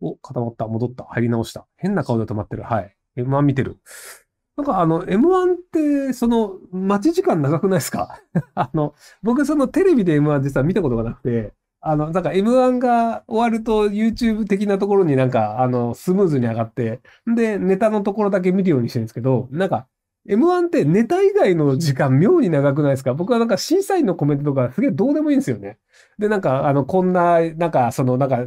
お、固まった、戻った、入り直した。変な顔で止まってる。はい。M1 見てる。なんかあの、M1 って、その、待ち時間長くないですか あの、僕そのテレビで M1 実は見たことがなくて、あの、なんか M1 が終わると YouTube 的なところになんか、あの、スムーズに上がって、で、ネタのところだけ見るようにしてるんですけど、なんか、M1 ってネタ以外の時間妙に長くないですか僕はなんか審査員のコメントとかすげえどうでもいいんですよね。で、なんか、あの、こんな、なんか、その、なんか、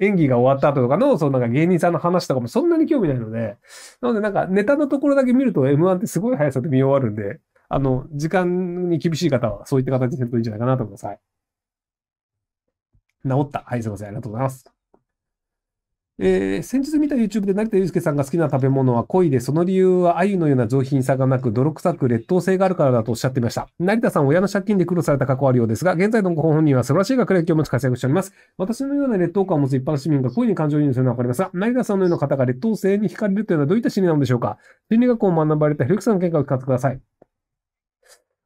演技が終わった後とかの、そのなんか芸人さんの話とかもそんなに興味ないので、なのでなんかネタのところだけ見ると M1 ってすごい速さで見終わるんで、あの、時間に厳しい方はそういった形でするといいんじゃないかなと思います。はい。治った。はい、すいません。ありがとうございます。えー、先日見た YouTube で成田悠介さんが好きな食べ物は鯉で、その理由は鮎のような上品さがなく、泥臭く劣等性があるからだとおっしゃっていました。成田さん、親の借金で苦労された過去あるようですが、現在のご本人は素晴らしい学歴を持ち活躍しております。私のような劣等感を持つ一般市民が恋に感情移入するのはわかりますが、成田さんのような方が劣等性に惹かれるというのはどういった心理なのでしょうか心理学を学ばれたひろきさんの見解を聞かせてください。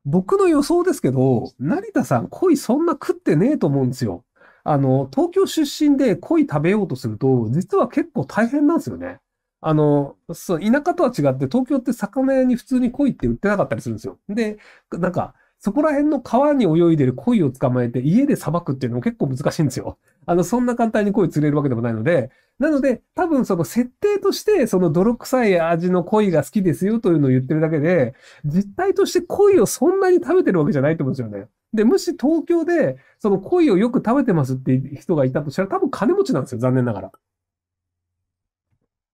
僕の予想ですけど、成田さん、恋そんな食ってねえと思うんですよ。あの、東京出身で鯉食べようとすると、実は結構大変なんですよね。あの、そう、田舎とは違って、東京って魚屋に普通に鯉って売ってなかったりするんですよ。で、なんか、そこら辺の川に泳いでる鯉を捕まえて家で捌くっていうのも結構難しいんですよ。あの、そんな簡単に鯉釣れるわけでもないので、なので、多分その設定として、その泥臭い味の鯉が好きですよというのを言ってるだけで、実態として鯉をそんなに食べてるわけじゃないと思うんですよね。で、もし東京で、その鯉をよく食べてますって人がいたとしたら、多分金持ちなんですよ、残念ながら。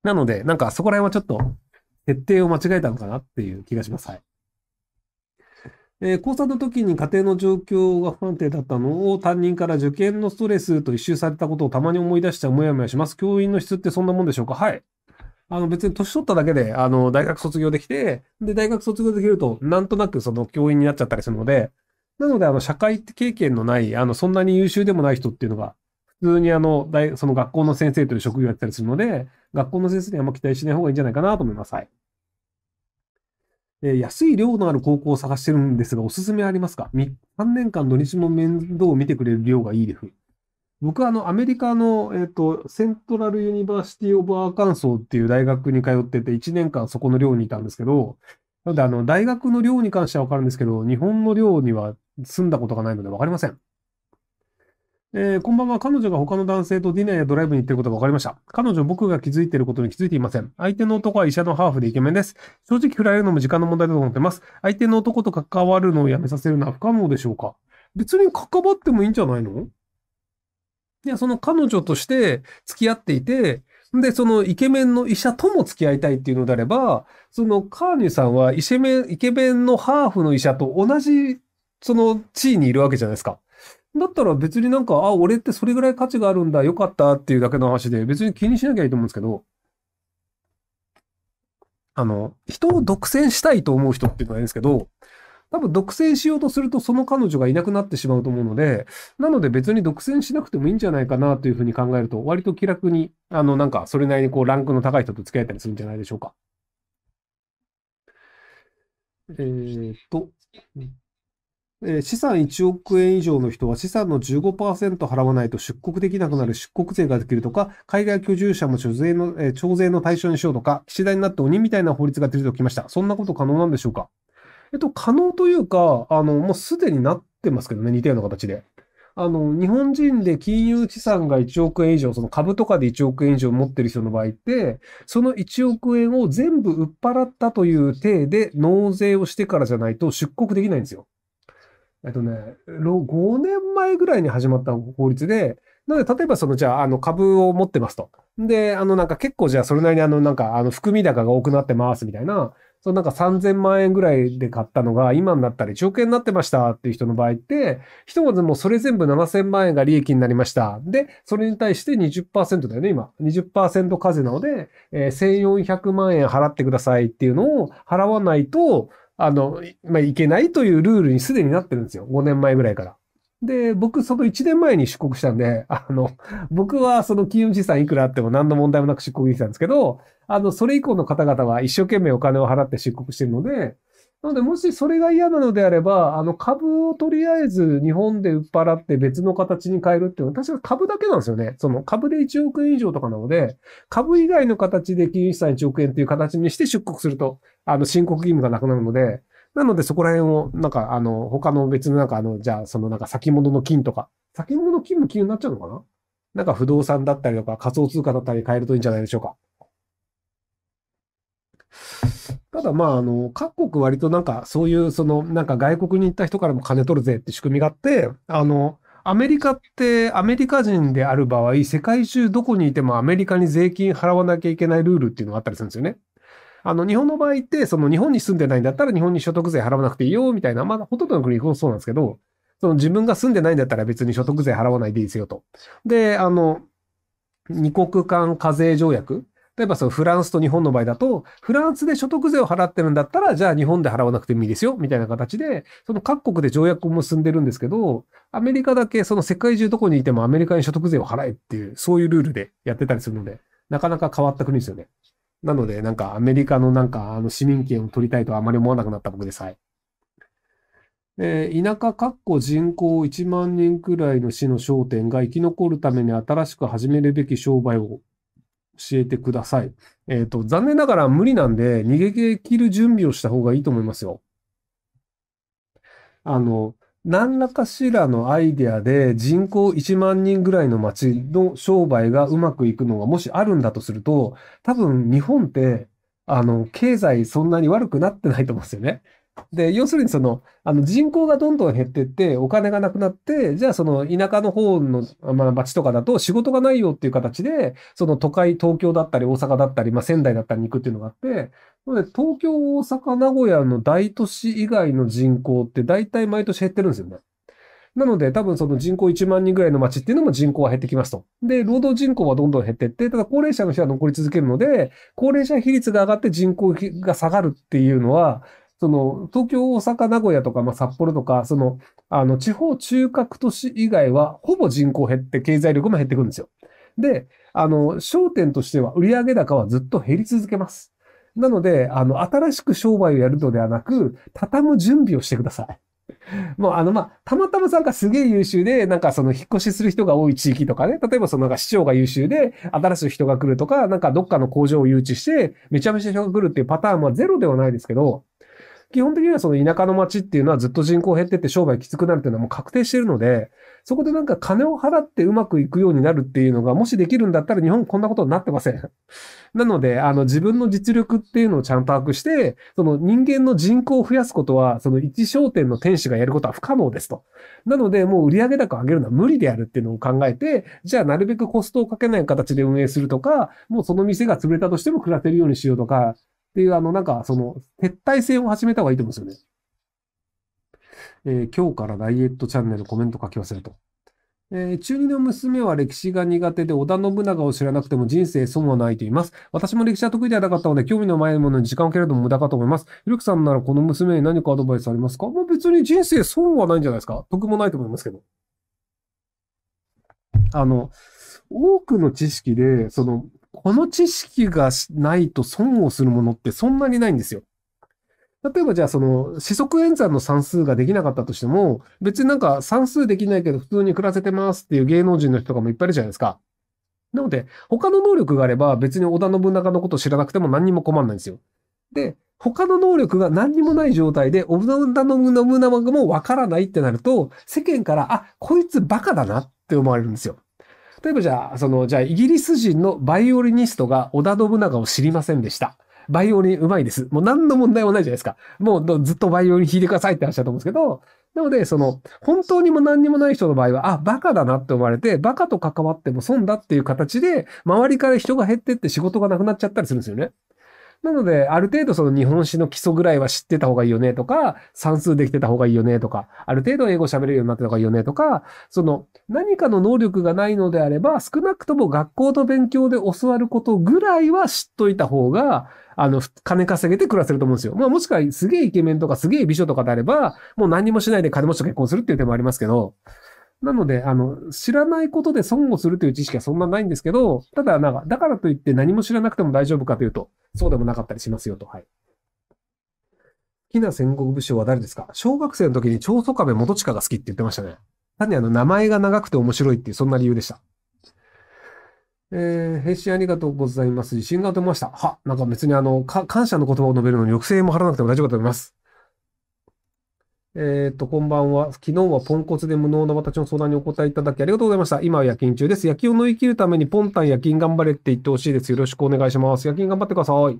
なので、なんかそこら辺はちょっと、設定を間違えたのかなっていう気がします。はい。えー、高3の時に家庭の状況が不安定だったのを担任から受験のストレスと一周されたことをたまに思い出してもやもやします。教員の質ってそんなもんでしょうかはい。あの別に年取っただけで、あの、大学卒業できて、で、大学卒業できると、なんとなくその教員になっちゃったりするので、なので、あの、社会経験のない、あの、そんなに優秀でもない人っていうのが、普通にあの、大、その学校の先生という職業やったりするので、学校の先生にあんま期待しない方がいいんじゃないかなと思います。はい。えー、安い量のある高校を探してるんですが、おすすめありますか ?3 年間土日も面倒を見てくれる量がいいです。僕はあの、アメリカの、えっ、ー、と、セントラルユニバーシティオブアーカンソーっていう大学に通ってて、1年間そこの寮にいたんですけど、なので、あの、大学の寮に関してはわかるんですけど、日本の寮には住んだことがないのでわかりません。えー、こんばんは。彼女が他の男性とディナーやドライブに行ってることが分かりました。彼女、僕が気づいていることに気づいていません。相手の男は医者のハーフでイケメンです。正直振られるのも時間の問題だと思ってます。相手の男と関わるのをやめさせるのは不可能でしょうか別に関わってもいいんじゃないのいや、その彼女として付き合っていて、で、そのイケメンの医者とも付き合いたいっていうのであれば、そのカーニュさんはイケメン、イケメンのハーフの医者と同じ、その地位にいるわけじゃないですか。だったら別になんか、あ、俺ってそれぐらい価値があるんだ、よかったっていうだけの話で、別に気にしなきゃいいと思うんですけど、あの、人を独占したいと思う人っていうのはいいんですけど、多分独占しようとするとその彼女がいなくなってしまうと思うので、なので別に独占しなくてもいいんじゃないかなというふうに考えると、割と気楽に、あの、なんかそれなりにこうランクの高い人と付き合えたりするんじゃないでしょうか。えー、っと。資産1億円以上の人は資産の15%払わないと出国できなくなる出国税ができるとか、海外居住者も税の、徴税の対象にしようとか、岸田になって鬼みたいな法律が出てきました。そんなこと可能なんでしょうかえっと、可能というか、あの、もうすでになってますけどね、似たような形で。あの、日本人で金融資産が1億円以上、その株とかで1億円以上持ってる人の場合って、その1億円を全部売っ払ったという体で納税をしてからじゃないと出国できないんですよ。えっとね、5年前ぐらいに始まった法律で、なので、例えばその、じゃあ、あの、株を持ってますと。で、あの、なんか結構じゃあ、それなりにあの、なんか、あの、含み高が多くなってますみたいな、そのなんか3000万円ぐらいで買ったのが、今になったら1億円になってましたっていう人の場合って、ひとまずもうそれ全部7000万円が利益になりました。で、それに対して20%だよね、今。20%課税なので、えー、1400万円払ってくださいっていうのを払わないと、あの、まあ、いけないというルールにすでになってるんですよ。5年前ぐらいから。で、僕、その1年前に出国したんで、あの、僕はその金融資産いくらあっても何の問題もなく出国できたんですけど、あの、それ以降の方々は一生懸命お金を払って出国してるので、なので、もしそれが嫌なのであれば、あの株をとりあえず日本で売っ払って別の形に変えるっていうのは、確か株だけなんですよね。その株で1億円以上とかなので、株以外の形で金融資産1億円っていう形にして出国すると、あの申告義務がなくなるので、なのでそこら辺を、なんかあの、他の別のなんかあの、じゃあそのなんか先物の金とか、先物の金も金になっちゃうのかななんか不動産だったりとか仮想通貨だったり変えるといいんじゃないでしょうか。ただまあ、あの、各国割となんか、そういう、その、なんか外国に行った人からも金取るぜって仕組みがあって、あの、アメリカって、アメリカ人である場合、世界中どこにいてもアメリカに税金払わなきゃいけないルールっていうのがあったりするんですよね。あの、日本の場合って、その日本に住んでないんだったら日本に所得税払わなくていいよ、みたいな、まあ、ほとんどの国そうなんですけど、その自分が住んでないんだったら別に所得税払わないでいいですよと。で、あの、二国間課税条約例えばそのフランスと日本の場合だと、フランスで所得税を払ってるんだったら、じゃあ日本で払わなくてもいいですよ、みたいな形で、その各国で条約を結んでるんですけど、アメリカだけその世界中どこにいてもアメリカに所得税を払えっていう、そういうルールでやってたりするので、なかなか変わった国ですよね。なので、なんかアメリカのなんかあの市民権を取りたいとはあまり思わなくなった僕です。はい。えー、田舎かっこ人口1万人くらいの市の商店が生き残るために新しく始めるべき商売を教えてください。えっ、ー、と、残念ながら無理なんで、逃げ切る準備をした方がいいと思いますよ。あの、何らかしらのアイデアで人口1万人ぐらいの町の商売がうまくいくのがもしあるんだとすると、多分日本って、あの、経済そんなに悪くなってないと思うんですよね。で、要するにその、あの人口がどんどん減ってって、お金がなくなって、じゃあその田舎の方の、まあ、町とかだと仕事がないよっていう形で、その都会、東京だったり大阪だったり、まあ、仙台だったりに行くっていうのがあって、なので東京、大阪、名古屋の大都市以外の人口って大体毎年減ってるんですよね。なので、多分その人口1万人ぐらいの町っていうのも人口は減ってきますと。で、労働人口はどんどん減ってって、ただ高齢者の人は残り続けるので、高齢者比率が上がって人口が下がるっていうのは、その、東京、大阪、名古屋とか、まあ、札幌とか、その、あの、地方中核都市以外は、ほぼ人口減って、経済力も減ってくるんですよ。で、あの、焦点としては、売上高はずっと減り続けます。なので、あの、新しく商売をやるのではなく、畳む準備をしてください。もうあの、まあ、たまたまさんがすげえ優秀で、なんかその引っ越しする人が多い地域とかね、例えばそのなんか市長が優秀で、新しい人が来るとか、なんかどっかの工場を誘致して、めちゃめちゃ人が来るっていうパターンはゼロではないですけど、基本的にはその田舎の町っていうのはずっと人口減ってて商売きつくなるっていうのはもう確定してるので、そこでなんか金を払ってうまくいくようになるっていうのが、もしできるんだったら日本こんなことになってません。なので、あの自分の実力っていうのをちゃんと把握して、その人間の人口を増やすことは、その一商店の店主がやることは不可能ですと。なので、もう売上高を上げるのは無理であるっていうのを考えて、じゃあなるべくコストをかけない形で運営するとか、もうその店が潰れたとしても暮らせるようにしようとか、っていう、あの、なんか、その、撤退戦を始めた方がいいと思うんですよね。えー、今日からダイエットチャンネルコメント書き忘れと。えー、中二の娘は歴史が苦手で、織田信長を知らなくても人生損はないと言います。私も歴史は得意ではなかったので、興味のないものに時間をけれども無駄かと思います。ひるくさんならこの娘に何かアドバイスありますかまあ、別に人生損はないんじゃないですか得もないと思いますけど。あの、多くの知識で、その、この知識がないと損をするものってそんなにないんですよ。例えばじゃあその四則演算の算数ができなかったとしても、別になんか算数できないけど普通に暮らせてますっていう芸能人の人とかもいっぱいいるじゃないですか。なので、他の能力があれば別に織田信長のこと知らなくても何にも困んないんですよ。で、他の能力が何にもない状態で、織田信長もわからないってなると、世間から、あ、こいつバカだなって思われるんですよ。例えばじゃあ、その、じゃあ、イギリス人のバイオリニストが織田信長を知りませんでした。バイオリン上手いです。もう何の問題もないじゃないですか。もうずっとバイオリン弾いてくださいって話だと思うんですけど、なので、その、本当にも何にもない人の場合は、あ、バカだなって思われて、バカと関わっても損だっていう形で、周りから人が減ってって仕事がなくなっちゃったりするんですよね。なので、ある程度その日本史の基礎ぐらいは知ってた方がいいよねとか、算数できてた方がいいよねとか、ある程度英語喋れるようになってた方がいいよねとか、その何かの能力がないのであれば、少なくとも学校の勉強で教わることぐらいは知っといた方が、あの、金稼げて暮らせると思うんですよ。まあもしくはすげえイケメンとかすげえ美女とかであれば、もう何もしないで金持ちと結婚するっていう手もありますけど、なので、あの、知らないことで損をするという知識はそんなないんですけど、ただ、なんか、だからといって何も知らなくても大丈夫かというと、そうでもなかったりしますよと。はい。好きな戦国武将は誰ですか小学生の時に長宗壁元親が好きって言ってましたね。単にあの、名前が長くて面白いっていう、そんな理由でした。えー、返信ありがとうございます。自信が出ました。は、なんか別にあの、感謝の言葉を述べるのに抑制も張らなくても大丈夫だと思います。えっ、ー、と、こんばんは。昨日はポンコツで無能な私の相談にお答えいただきありがとうございました。今は夜勤中です。夜勤を乗り切るためにポンタン夜勤頑張れって言ってほしいです。よろしくお願いします。夜勤頑張ってください。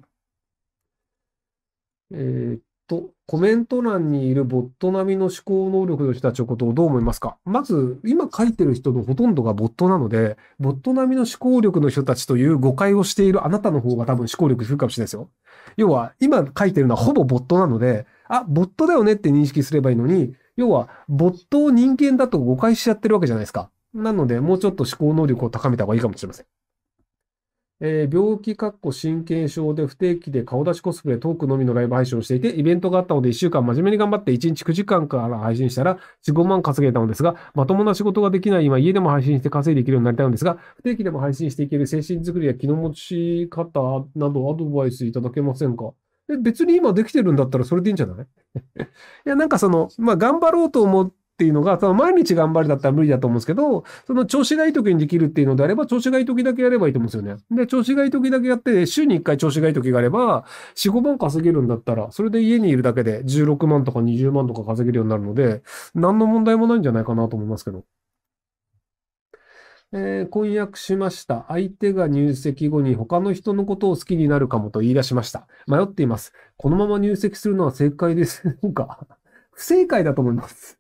えっ、と、コメント欄にいるボット並みの思考能力の人たちのことをどう思いますかまず、今書いてる人のほとんどがボットなので、ボット並みの思考力の人たちという誤解をしているあなたの方が多分思考力低るかもしれないですよ。要は、今書いてるのはほぼボットなので、あ、ボットだよねって認識すればいいのに、要は、ボットを人間だと誤解しちゃってるわけじゃないですか。なので、もうちょっと思考能力を高めた方がいいかもしれません。えー、病気、かっこ神経症で不定期で顔出しコスプレトークのみのライブ配信をしていて、イベントがあったので1週間真面目に頑張って1日9時間から配信したら4、5万稼げたのですが、まともな仕事ができない今家でも配信して稼いでいけるようになりたいのですが、不定期でも配信していける精神づくりや気の持ち方などアドバイスいただけませんかえ、別に今できてるんだったらそれでいいんじゃない いや、なんかその、まあ、頑張ろうと思っていうのが、その毎日頑張るだったら無理だと思うんですけど、その調子がいい時にできるっていうのであれば、調子がいい時だけやればいいと思うんですよね。で、調子がいい時だけやって、週に1回調子がいい時があれば、4、5万稼げるんだったら、それで家にいるだけで16万とか20万とか稼げるようになるので、何の問題もないんじゃないかなと思いますけど。えー、婚約しました。相手が入籍後に他の人のことを好きになるかもと言い出しました。迷っています。このまま入籍するのは正解です か不正解だと思います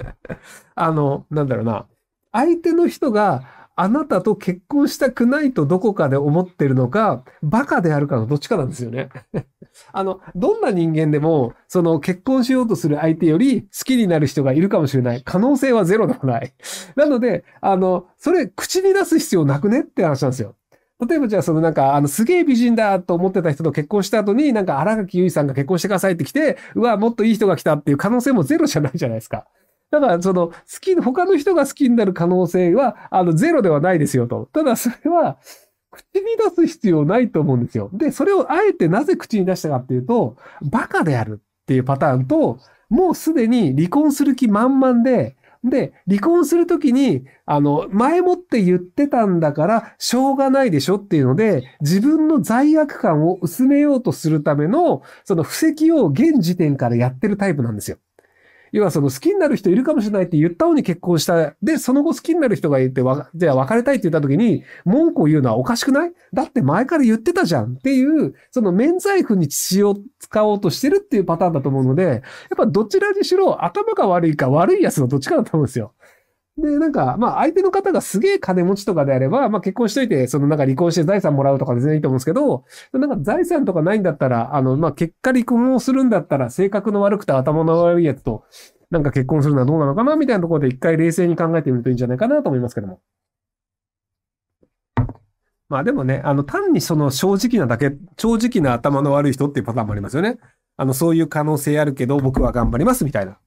あの、なんだろうな。相手の人が、あなたと結婚したくないとどこかで思ってるのか、バカであるかのどっちかなんですよね。あの、どんな人間でも、その結婚しようとする相手より好きになる人がいるかもしれない。可能性はゼロでもない。なので、あの、それ口に出す必要なくねって話なんですよ。例えばじゃあそのなんか、あの、すげえ美人だと思ってた人と結婚した後に、なんか荒垣結衣さんが結婚してくださいって来て、うわ、もっといい人が来たっていう可能性もゼロじゃないじゃないですか。だから、その、好き、他の人が好きになる可能性は、あの、ゼロではないですよと。ただ、それは、口に出す必要ないと思うんですよ。で、それをあえてなぜ口に出したかっていうと、バカであるっていうパターンと、もうすでに離婚する気満々で、で、離婚するときに、あの、前もって言ってたんだから、しょうがないでしょっていうので、自分の罪悪感を薄めようとするための、その布石を現時点からやってるタイプなんですよ。要はその好きになる人いるかもしれないって言ったのに結婚した。で、その後好きになる人がいて、じゃあ別れたいって言った時に、文句を言うのはおかしくないだって前から言ってたじゃんっていう、その免罪符に血を使おうとしてるっていうパターンだと思うので、やっぱどちらにしろ頭が悪いか悪い奴のどっちかだと思うんですよ。で、なんか、まあ相手の方がすげえ金持ちとかであれば、まあ結婚しといて、そのなんか離婚して財産もらうとかで全然いいと思うんですけど、なんか財産とかないんだったら、あの、まあ結果離婚をするんだったら、性格の悪くて頭の悪いやつと、なんか結婚するのはどうなのかなみたいなところで一回冷静に考えてみるといいんじゃないかなと思いますけども。まあでもね、あの単にその正直なだけ、正直な頭の悪い人っていうパターンもありますよね。あの、そういう可能性あるけど、僕は頑張りますみたいな。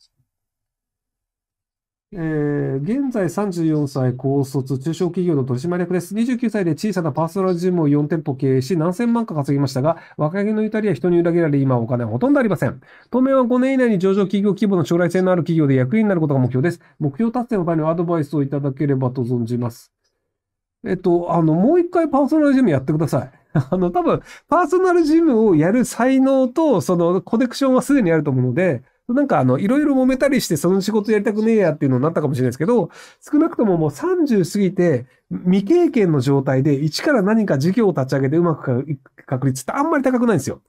えー、現在34歳高卒、中小企業の取締役です。29歳で小さなパーソナルジムを4店舗経営し、何千万か稼ぎましたが、若気のたりは人に裏切られ、今はお金はほとんどありません。当面は5年以内に上場企業規模の将来性のある企業で役員になることが目標です。目標達成の場合のアドバイスをいただければと存じます。えっと、あの、もう一回パーソナルジムやってください。あの、多分、パーソナルジムをやる才能と、その、コネクションはすでにあると思うので、なんかあの、いろいろ揉めたりして、その仕事やりたくねえやっていうのになったかもしれないですけど、少なくとももう30過ぎて、未経験の状態で、一から何か事業を立ち上げてうまくいく確率ってあんまり高くないんですよ。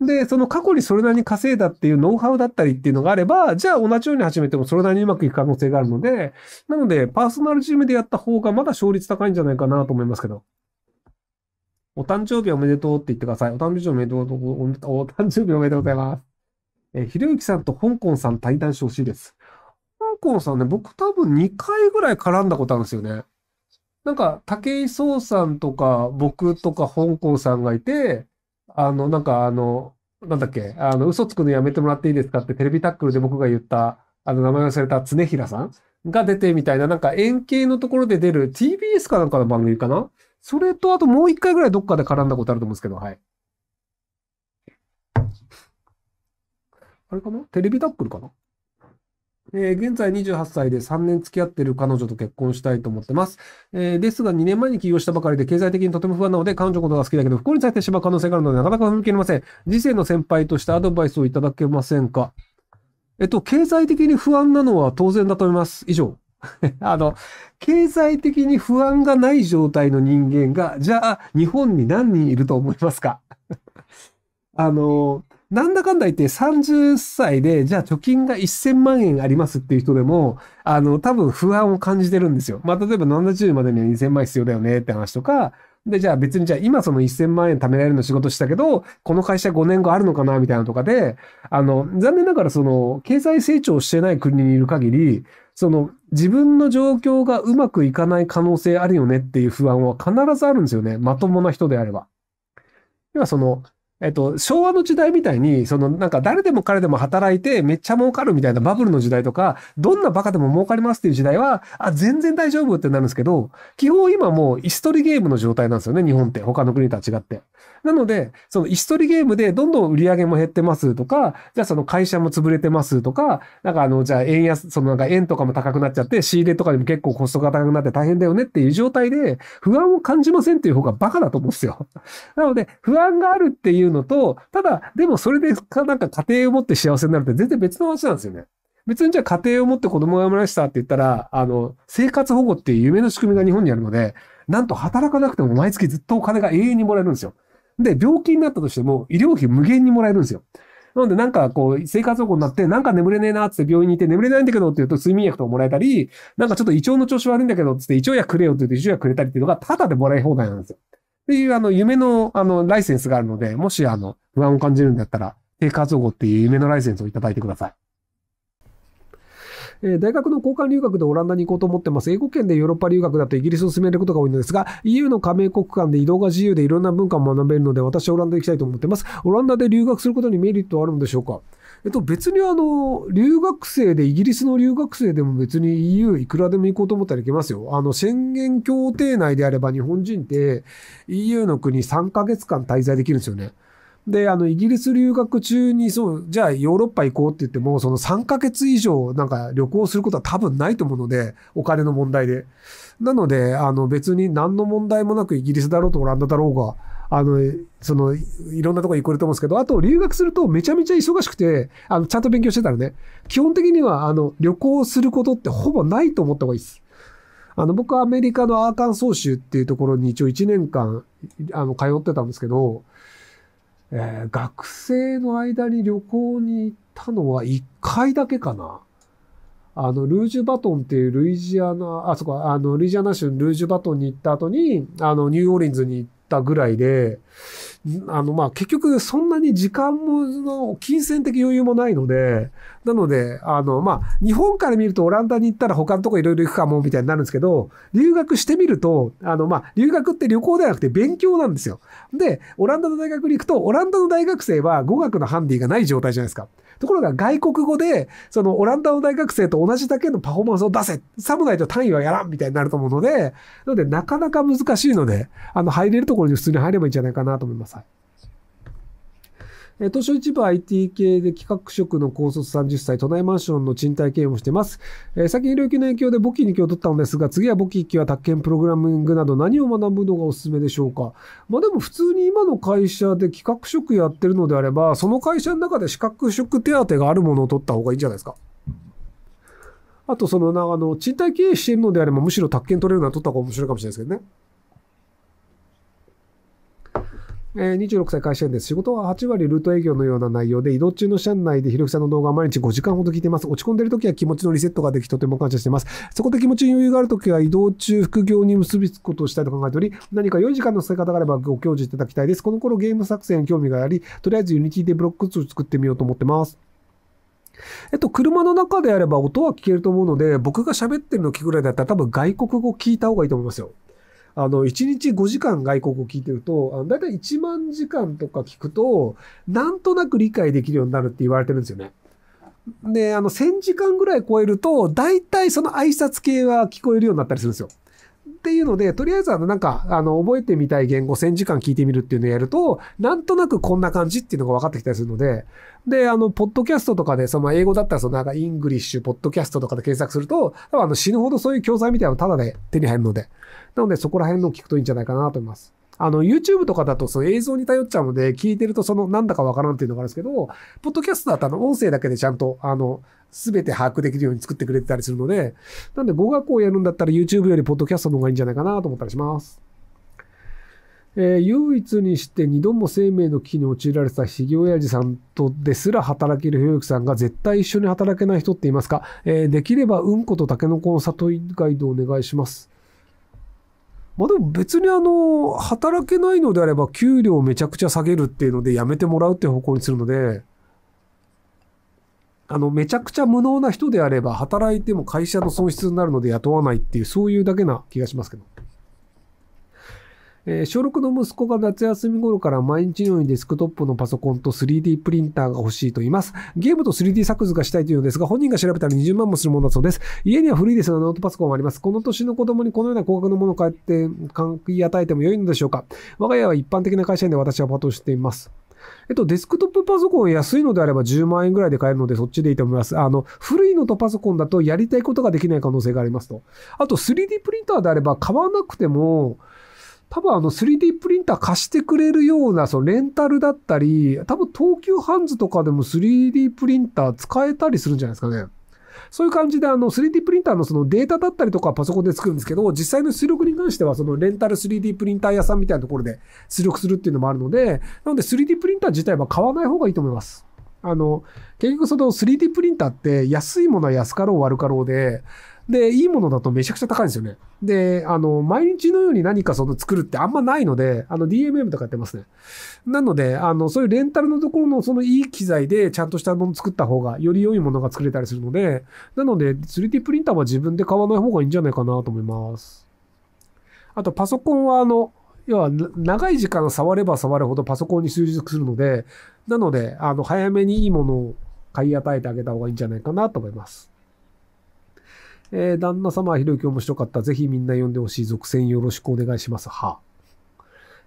で、その過去にそれなりに稼いだっていうノウハウだったりっていうのがあれば、じゃあ同じように始めてもそれなりにうまくいく可能性があるので、なので、パーソナルチームでやった方がまだ勝率高いんじゃないかなと思いますけど。お誕生日おめでとうって言ってください。お誕生日おめでとう、お誕生日おめでとうございます。えー、ひろゆきさんと香港さん対談してほしいです。香港さんね、僕多分2回ぐらい絡んだことあるんですよね。なんか、武井壮さんとか、僕とか香港さんがいて、あの、なんかあの、なんだっけ、あの、嘘つくのやめてもらっていいですかってテレビタックルで僕が言った、あの、名前忘れた常平さんが出てみたいな、なんか円形のところで出る TBS かなんかの番組かなそれと、あともう一回ぐらいどっかで絡んだことあると思うんですけど、はい。あれかなテレビタックルかなえー、現在28歳で3年付き合っている彼女と結婚したいと思ってます。えー、ですが2年前に起業したばかりで経済的にとても不安なので彼女のことが好きだけど不幸にされてしまう可能性があるのでなかなか踏み切れません。次世の先輩としてアドバイスをいただけませんかえっと、経済的に不安なのは当然だと思います。以上。あの、経済的に不安がない状態の人間が、じゃあ日本に何人いると思いますか あのなんだかんだ言って30歳で、じゃあ貯金が1000万円ありますっていう人でも、あの、多分不安を感じてるんですよ。まあ、例えば70までには2000万必要だよねって話とか、で、じゃあ別にじゃあ今その1000万円貯められるの仕事したけど、この会社5年後あるのかなみたいなとかで、あの、残念ながらその、経済成長してない国にいる限り、その、自分の状況がうまくいかない可能性あるよねっていう不安は必ずあるんですよね。まともな人であれば。要はその、えっと、昭和の時代みたいに、そのなんか誰でも彼でも働いてめっちゃ儲かるみたいなバブルの時代とか、どんなバカでも儲かりますっていう時代は、あ、全然大丈夫ってなるんですけど、基本今もう椅子取りゲームの状態なんですよね、日本って。他の国とは違って。なので、その、椅子取りゲームでどんどん売り上げも減ってますとか、じゃあその会社も潰れてますとか、なんかあの、じゃあ円安、そのなんか円とかも高くなっちゃって、仕入れとかでも結構コストが高くなって大変だよねっていう状態で、不安を感じませんっていう方がバカだと思うんですよ。なので、不安があるっていうのと、ただ、でもそれで、なんか家庭を持って幸せになるって全然別の話なんですよね。別にじゃあ家庭を持って子供が生まれましたって言ったら、あの、生活保護っていう夢の仕組みが日本にあるので、なんと働かなくても毎月ずっとお金が永遠にもらえるんですよ。で、病気になったとしても、医療費無限にもらえるんですよ。なので、なんかこう、生活保護になって、なんか眠れねえなって病院に行って、眠れないんだけどって言うと睡眠薬とかもらえたり、なんかちょっと胃腸の調子悪いんだけどって胃腸薬くれよって言うと胃腸薬くれたりっていうのが、タダでもらい放題なんですよ。っていう、あの、夢の、あの、ライセンスがあるので、もし、あの、不安を感じるんだったら、生活保護っていう夢のライセンスをいただいてください。えー、大学の交換留学でオランダに行こうと思ってます。英語圏でヨーロッパ留学だとイギリスを進めることが多いのですが、EU の加盟国間で移動が自由でいろんな文化を学べるので、私はオランダ行きたいと思ってます。オランダで留学することにメリットはあるんでしょうかえっと、別にあの、留学生で、イギリスの留学生でも別に EU いくらでも行こうと思ったら行けますよ。あの、宣言協定内であれば日本人って EU の国3ヶ月間滞在できるんですよね。で、あの、イギリス留学中に、そう、じゃあヨーロッパ行こうって言っても、その3ヶ月以上なんか旅行することは多分ないと思うので、お金の問題で。なので、あの、別に何の問題もなくイギリスだろうとオランダだろうが、あの、その、いろんなとこ行これると思うんですけど、あと留学するとめちゃめちゃ忙しくて、あの、ちゃんと勉強してたらね、基本的には、あの、旅行することってほぼないと思った方がいいです。あの、僕はアメリカのアーカンソー州っていうところに一応1年間、あの、通ってたんですけど、えー、学生の間に旅行に行ったのは1回だけかな。あの、ルージュバトンっていうルイジアナ、あ、そこ、あの、ルイジアナ州ルージュバトンに行った後に、あの、ニューオーリンズに行ったぐらいで、あの、ま、結局そんなに時間も、金銭的余裕もないので、なので、あの、ま日本から見るとオランダに行ったら他のとこいろいろ行くかも、みたいになるんですけど、留学してみると、あの、ま留学って旅行ではなくて勉強なんですよ。で、オランダの大学に行くと、オランダの大学生は語学のハンディがない状態じゃないですか。ところが外国語で、そのオランダの大学生と同じだけのパフォーマンスを出せさもないと単位はやらんみたいになると思うので、なのでなかなか難しいので、あの入れるところに普通に入ればいいんじゃないかなと思います。え図書一部 IT 系で企画職の高卒30歳、都内マンションの賃貸経営もしてます。え先近、領域の影響で簿記に今日取ったのですが、次は簿記1級は宅建プログラミングなど何を学ぶのがおすすめでしょうか。まあでも普通に今の会社で企画職やってるのであれば、その会社の中で資格職手当があるものを取った方がいいんじゃないですか。あと、その、あの、賃貸経営しているのであれば、むしろ宅建取れるのは取った方が面白いかもしれないですけどね。えー、26歳会社員です。仕事は8割ルート営業のような内容で、移動中の社内でひろきさんの動画を毎日5時間ほど聞いています。落ち込んでる時は気持ちのリセットができ、とても感謝しています。そこで気持ちに余裕がある時は、移動中、副業に結びつくことをしたいと考えており、何か良い時間の使い方があればご教示いただきたいです。この頃ゲーム作戦に興味があり、とりあえずユニティでブロック2を作ってみようと思ってます。えっと、車の中であれば音は聞けると思うので、僕が喋ってるの聞くぐらいだったら多分外国語聞いた方がいいと思いますよ。あの、1日5時間外国を聞いてると、あのだいたい1万時間とか聞くと、なんとなく理解できるようになるって言われてるんですよね。で、あの、1000時間ぐらい超えると、だいたいその挨拶系は聞こえるようになったりするんですよ。っていうので、とりあえずあのなんか、あの、覚えてみたい言語1000時間聞いてみるっていうのをやると、なんとなくこんな感じっていうのが分かってきたりするので、で、あの、ポッドキャストとかで、その英語だったら、そのなんか、イングリッシュ、ポッドキャストとかで検索すると、多分あの死ぬほどそういう教材みたいなのただで手に入るので、なのでそこら辺のを聞くといいんじゃないかなと思います。あの、YouTube とかだとその映像に頼っちゃうので、聞いてるとそのなんだかわからんっていうのがあるんですけど、ポッドキャストだとあの、音声だけでちゃんと、あの、すべて把握できるように作ってくれてたりするので、なんで語学をやるんだったら YouTube よりポッドキャストの方がいいんじゃないかなと思ったりします。えー、唯一にして2度も生命の危機に陥られたひげ親父さんとですら働けるひろゆきさんが絶対一緒に働けない人っていますか、えー、できればうんことたけのこの里以外でお願いします。まあでも別にあの、働けないのであれば、給料をめちゃくちゃ下げるっていうので、やめてもらうっていう方向にするので、あの、めちゃくちゃ無能な人であれば、働いても会社の損失になるので雇わないっていう、そういうだけな気がしますけど。えー、小6の息子が夏休み頃から毎日のようにデスクトップのパソコンと 3D プリンターが欲しいと言います。ゲームと 3D 作図がしたいというのですが、本人が調べたら20万もするものだそうです。家には古いですが、ノートパソコンもあります。この年の子供にこのような高額のものを買って、換気与えても良いのでしょうか我が家は一般的な会社員で私はパートしています。えっと、デスクトップパソコン安いのであれば10万円ぐらいで買えるのでそっちでいいと思います。あの、古いのとパソコンだとやりたいことができない可能性がありますと。あと 3D プリンターであれば買わなくても、多分あの 3D プリンター貸してくれるようなそのレンタルだったり、多分東急ハンズとかでも 3D プリンター使えたりするんじゃないですかね。そういう感じであの 3D プリンターのそのデータだったりとかパソコンで作るんですけど、実際の出力に関してはそのレンタル 3D プリンター屋さんみたいなところで出力するっていうのもあるので、なので 3D プリンター自体は買わない方がいいと思います。あの、結局その 3D プリンターって安いものは安かろう悪かろうで、で、いいものだとめちゃくちゃ高いんですよね。で、あの、毎日のように何かその作るってあんまないので、あの、DMM とかやってますね。なので、あの、そういうレンタルのところのそのいい機材でちゃんとしたもの作った方が、より良いものが作れたりするので、なので、3D プリンターは自分で買わない方がいいんじゃないかなと思います。あと、パソコンは、あの、要は、長い時間触れば触るほどパソコンに習熟するので、なので、あの、早めにいいものを買い与えてあげた方がいいんじゃないかなと思います。えー、旦那様、ひろゆき面白かった。ぜひみんな読んでほしい。続戦よろしくお願いします。は。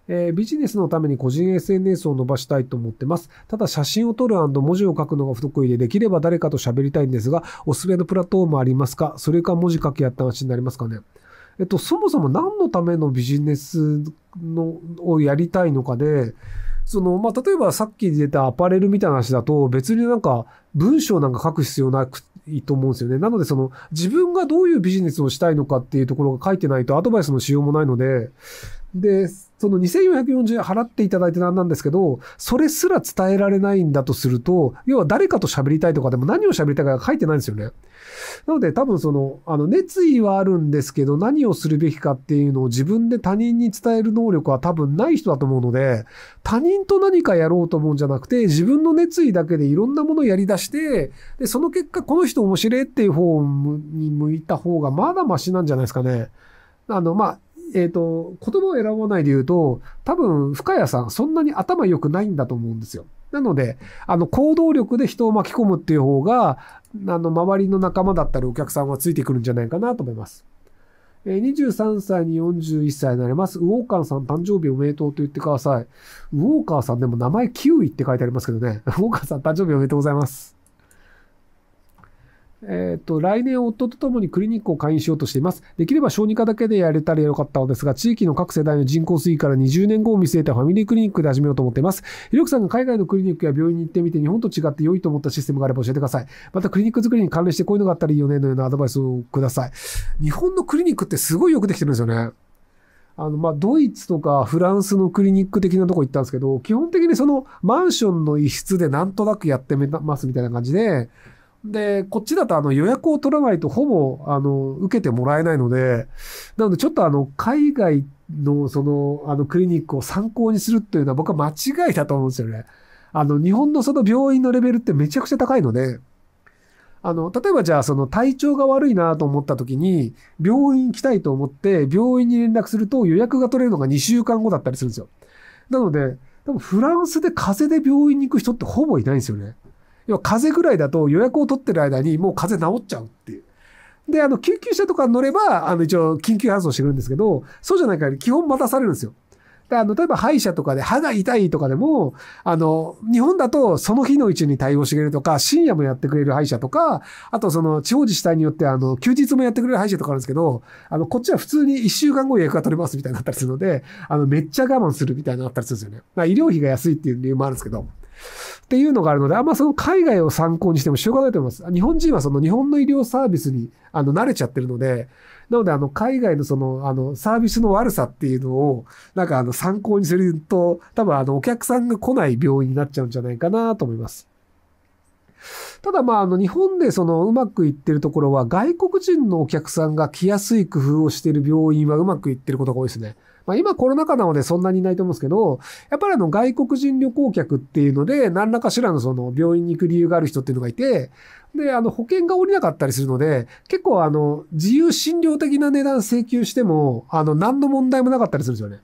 えー、ビジネスのために個人 SNS を伸ばしたいと思ってます。ただ写真を撮る文字を書くのが不得意で、できれば誰かと喋りたいんですが、おすすめのプラットフォームありますかそれか文字書きやった話になりますかねえっと、そもそも何のためのビジネスのをやりたいのかで、その、まあ、例えばさっき出たアパレルみたいな話だと、別になんか文章なんか書く必要なくっいいと思うんですよね。なので、その、自分がどういうビジネスをしたいのかっていうところが書いてないとアドバイスのしようもないので、で、その2440円払っていただいてなんなんですけど、それすら伝えられないんだとすると、要は誰かと喋りたいとかでも何を喋りたいかが書いてないんですよね。なので多分その、あの、熱意はあるんですけど、何をするべきかっていうのを自分で他人に伝える能力は多分ない人だと思うので、他人と何かやろうと思うんじゃなくて、自分の熱意だけでいろんなものをやり出して、で、その結果この人面白いっていう方に向いた方がまだマシなんじゃないですかね。あの、まあ、えっ、ー、と、言葉を選ばないで言うと、多分、深谷さん、そんなに頭良くないんだと思うんですよ。なので、あの、行動力で人を巻き込むっていう方が、あの、周りの仲間だったりお客さんはついてくるんじゃないかなと思います。えー、23歳に41歳になります。ウォーカーさん誕生日おめでとうと言ってください。ウォーカーさんでも名前キウイって書いてありますけどね。ウォーカーさん誕生日おめでとうございます。えっ、ー、と、来年夫と共にクリニックを開院しようとしています。できれば小児科だけでやれたらよかったのですが、地域の各世代の人口推移から20年後を見据えたファミリークリニックで始めようと思っています。ひろきさんが海外のクリニックや病院に行ってみて日本と違って良いと思ったシステムがあれば教えてください。またクリニック作りに関連してこういうのがあったらいいよねのようなアドバイスをください。日本のクリニックってすごいよくできてるんですよね。あの、まあ、ドイツとかフランスのクリニック的なとこ行ったんですけど、基本的にそのマンションの一室でなんとなくやってみますみたいな感じで、で、こっちだとあの予約を取らないとほぼあの受けてもらえないので、なのでちょっとあの海外のそのあのクリニックを参考にするっていうのは僕は間違いだと思うんですよね。あの日本のその病院のレベルってめちゃくちゃ高いので、あの、例えばじゃあその体調が悪いなと思った時に、病院行きたいと思って病院に連絡すると予約が取れるのが2週間後だったりするんですよ。なので、多分フランスで風邪で病院に行く人ってほぼいないんですよね。要は風邪ぐらいだと予約を取ってる間にもう風邪治っちゃうっていう。で、あの、救急車とか乗れば、あの、一応、緊急搬送してくるんですけど、そうじゃないから、基本待たされるんですよ。で、あの、例えば歯医者とかで歯が痛いとかでも、あの、日本だとその日のうちに対応してくれるとか、深夜もやってくれる歯医者とか、あとその地方自治体によってあの、休日もやってくれる歯医者とかあるんですけど、あの、こっちは普通に1週間後予約が取れますみたいになったりするので、あの、めっちゃ我慢するみたいなのあったりするんですよね。まあ、医療費が安いっていう理由もあるんですけど。っていうのがあるので、あんまその海外を参考にしてもしょうがないと思います。日本人はその日本の医療サービスにあの慣れちゃってるので、なのであの海外のそのあのサービスの悪さっていうのをなんかあの参考にすると、多分あのお客さんが来ない病院になっちゃうんじゃないかなと思います。ただまあ、あの、日本でそのうまくいってるところは、外国人のお客さんが来やすい工夫をしている病院はうまくいってることが多いですね。まあ今コロナ禍なのでそんなにいないと思うんですけど、やっぱりあの外国人旅行客っていうので、何らかしらのその病院に行く理由がある人っていうのがいて、で、あの保険が下りなかったりするので、結構あの自由診療的な値段請求しても、あの何の問題もなかったりするんですよね。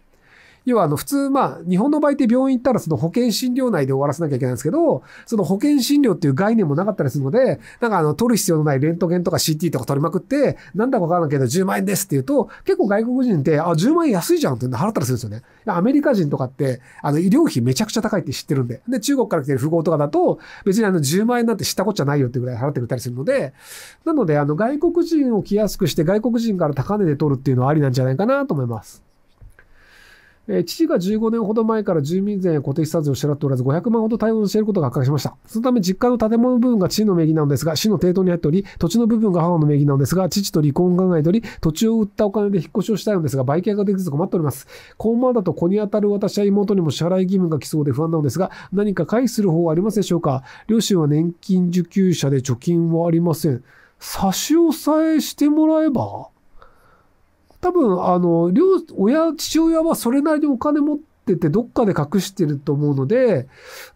要はあの普通まあ日本の場合って病院行ったらその保険診療内で終わらせなきゃいけないんですけど、その保険診療っていう概念もなかったりするので、なんかあの取る必要のないレントゲンとか CT とか取りまくって、なんだかわからないけど10万円ですって言うと、結構外国人って、あ、10万円安いじゃんって払ったりするんですよね。アメリカ人とかって、あの医療費めちゃくちゃ高いって知ってるんで。で、中国から来てる富豪とかだと、別にあの10万円なんて知ったこっちゃないよってぐらい払ってくれたりするので、なのであの外国人を来やすくして外国人から高値で取るっていうのはありなんじゃないかなと思います。えー、父が15年ほど前から住民税や固定資産税を支払っておらず、500万ほど対応していることが発覚しました。そのため、実家の建物部分が父の名義なのですが、市の抵当に入っており、土地の部分が母の名義なのですが、父と離婚を考えており、土地を売ったお金で引っ越しをしたいのですが、売却ができず困っております。このままだと子に当たる私や妹にも支払い義務が来そうで不安なのですが、何か回避する方法はありますでしょうか両親は年金受給者で貯金はありません。差し押さえしてもらえば多分、あの、両、親、父親はそれなりにお金持ってて、どっかで隠してると思うので、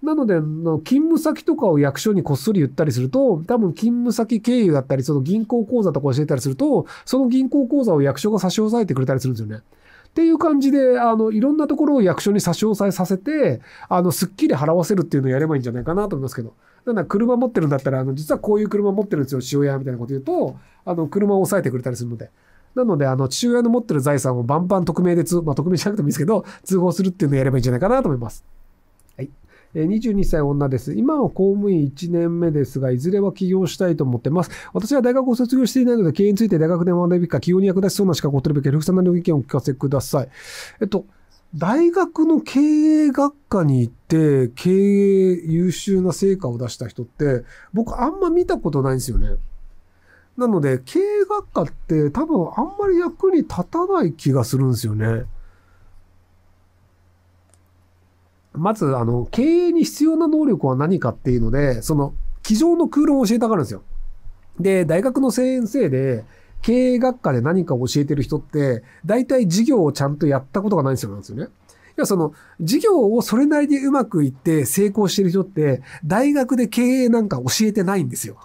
なので、勤務先とかを役所にこっそり言ったりすると、多分勤務先経由だったり、その銀行口座とか教えたりすると、その銀行口座を役所が差し押さえてくれたりするんですよね。っていう感じで、あの、いろんなところを役所に差し押さえさせて、あの、すっきり払わせるっていうのをやればいいんじゃないかなと思いますけど。なんだ、車持ってるんだったら、あの、実はこういう車持ってるんですよ、塩屋みたいなこと言うと、あの、車を押さえてくれたりするので。なので、あの、父親の持ってる財産をバンバン匿名で通、まあ、匿名じゃなくてもいいですけど、通報するっていうのをやればいいんじゃないかなと思います。はい。22歳女です。今は公務員1年目ですが、いずれは起業したいと思ってます。私は大学を卒業していないので、経営について大学で学びべきか、起業に役立ちそうな資格を取るべきか、ルフさんなりの意見をお聞かせください。えっと、大学の経営学科に行って、経営優秀な成果を出した人って、僕あんま見たことないんですよね。なので、経営学科って多分あんまり役に立たない気がするんですよね。まず、あの、経営に必要な能力は何かっていうので、その、机上の空論を教えたがるんですよ。で、大学の先生で、経営学科で何かを教えてる人って、大体授業をちゃんとやったことがない人なんですよね。要はその、授業をそれなりにうまくいって成功してる人って、大学で経営なんか教えてないんですよ。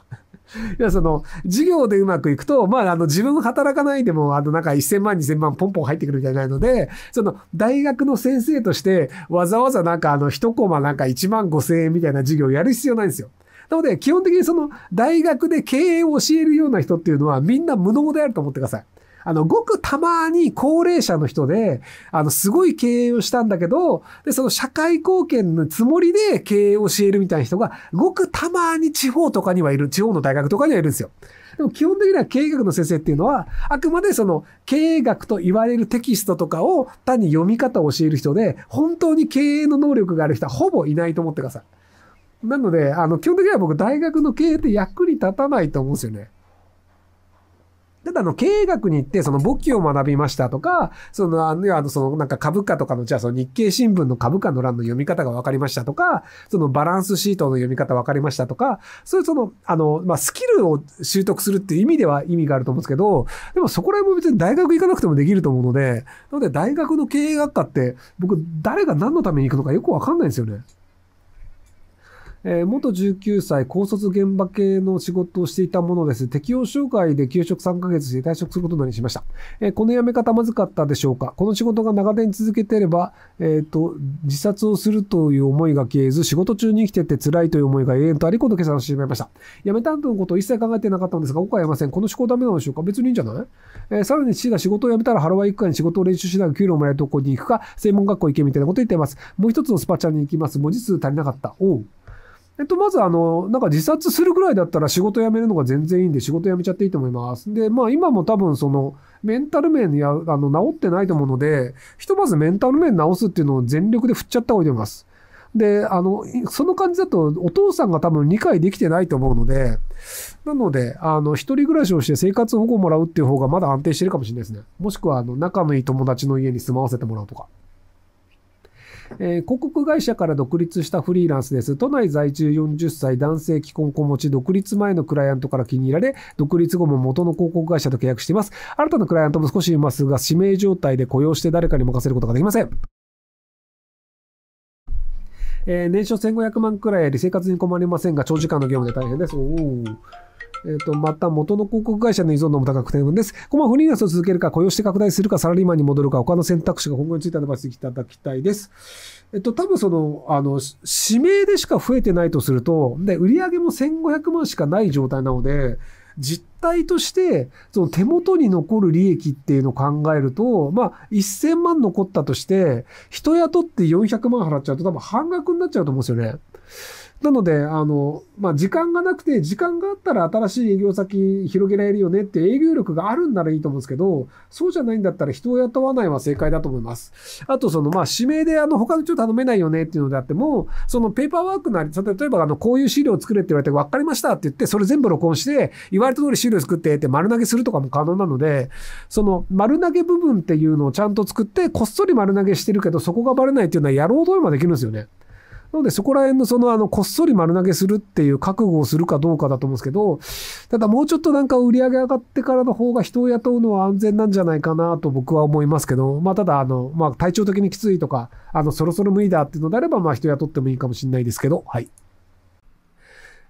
いや、その、事業でうまくいくと、まあ、あの、自分働かないでも、あの、なんか1000万、2000万ポンポン入ってくるみたいなので、その、大学の先生として、わざわざなんか、あの、1コマなんか1万5000円みたいな事業をやる必要ないんですよ。なので、基本的にその、大学で経営を教えるような人っていうのは、みんな無能であると思ってください。あの、ごくたまに高齢者の人で、あの、すごい経営をしたんだけど、で、その社会貢献のつもりで経営を教えるみたいな人が、ごくたまに地方とかにはいる、地方の大学とかにはいるんですよ。でも基本的には経営学の先生っていうのは、あくまでその経営学と言われるテキストとかを単に読み方を教える人で、本当に経営の能力がある人はほぼいないと思ってください。なので、あの、基本的には僕、大学の経営って役に立たないと思うんですよね。ただ、あの、経営学に行って、その、簿記を学びましたとか、その、あの、その、なんか株価とかの、じゃあ、その、日経新聞の株価の欄の読み方が分かりましたとか、その、バランスシートの読み方分かりましたとか、そういう、その、あの、まスキルを習得するっていう意味では意味があると思うんですけど、でも、そこら辺も別に大学行かなくてもできると思うので、なので、大学の経営学科って、僕、誰が何のために行くのかよく分かんないんですよね。えー、元19歳、高卒現場系の仕事をしていたものです。適応障害で休職3ヶ月して退職することになりました。えー、この辞め方まずかったでしょうかこの仕事が長年続けていれば、えっ、ー、と、自殺をするという思いが消えず、仕事中に生きてて辛いという思いが永遠とありこと計算してしまいました。辞めた後のことを一切考えてなかったんですが、僕はやめません。この思考ダメなんでしょうか別にいいんじゃないえー、さらに父が仕事を辞めたらハロワ行くかに仕事を練習しながら給料をもらえるとこに行くか、専門学校行けみたいなこと言っています。もう一つのスパチャに行きます。文字数足りなかった。おう。えっと、まず、あの、なんか自殺するぐらいだったら仕事辞めるのが全然いいんで、仕事辞めちゃっていいと思います。で、まあ、今も多分、その、メンタル面や、あの、治ってないと思うので、ひとまずメンタル面治すっていうのを全力で振っちゃった方がいいと思います。で、あの、その感じだと、お父さんが多分理解できてないと思うので、なので、あの、一人暮らしをして生活保護もらうっていう方がまだ安定してるかもしれないですね。もしくは、あの、仲のいい友達の家に住まわせてもらうとか。えー、広告会社から独立したフリーランスです。都内在住40歳男性既婚子持ち、独立前のクライアントから気に入られ、独立後も元の広告会社と契約しています。新たなクライアントも少しいますが、指名状態で雇用して誰かに任せることができません。えー、年商1500万くらいあり生活に困りませんが、長時間の業務で大変です。おーえっ、ー、と、また元の広告会社の依存度も高くて分です。こマフリーランスを続けるか、雇用して拡大するか、サラリーマンに戻るか、他の選択肢が今後についてアドバイスいただきたいです。えっと、多分その、あの、指名でしか増えてないとすると、で、売上も1500万しかない状態なので、実態として、その手元に残る利益っていうのを考えると、まあ、1000万残ったとして、人雇って400万払っちゃうと多分半額になっちゃうと思うんですよね。なので、あの、まあ、時間がなくて、時間があったら新しい営業先広げられるよねって営業力があるんならいいと思うんですけど、そうじゃないんだったら人を雇わないは正解だと思います。あと、その、まあ、指名で、あの、他の人頼めないよねっていうのであっても、そのペーパーワークなり、例えば、あの、こういう資料を作れって言われて、分かりましたって言って、それ全部録音して、言われた通り資料作ってって丸投げするとかも可能なので、その、丸投げ部分っていうのをちゃんと作って、こっそり丸投げしてるけど、そこがバレないっていうのはやろうと思えばできるんですよね。なので、そこら辺のその、あの、こっそり丸投げするっていう覚悟をするかどうかだと思うんですけど、ただもうちょっとなんか売り上げ上がってからの方が人を雇うのは安全なんじゃないかなと僕は思いますけど、まあ、ただ、あの、まあ、体調的にきついとか、あの、そろそろ無理だっていうのであれば、まあ、人雇ってもいいかもしれないですけど、はい。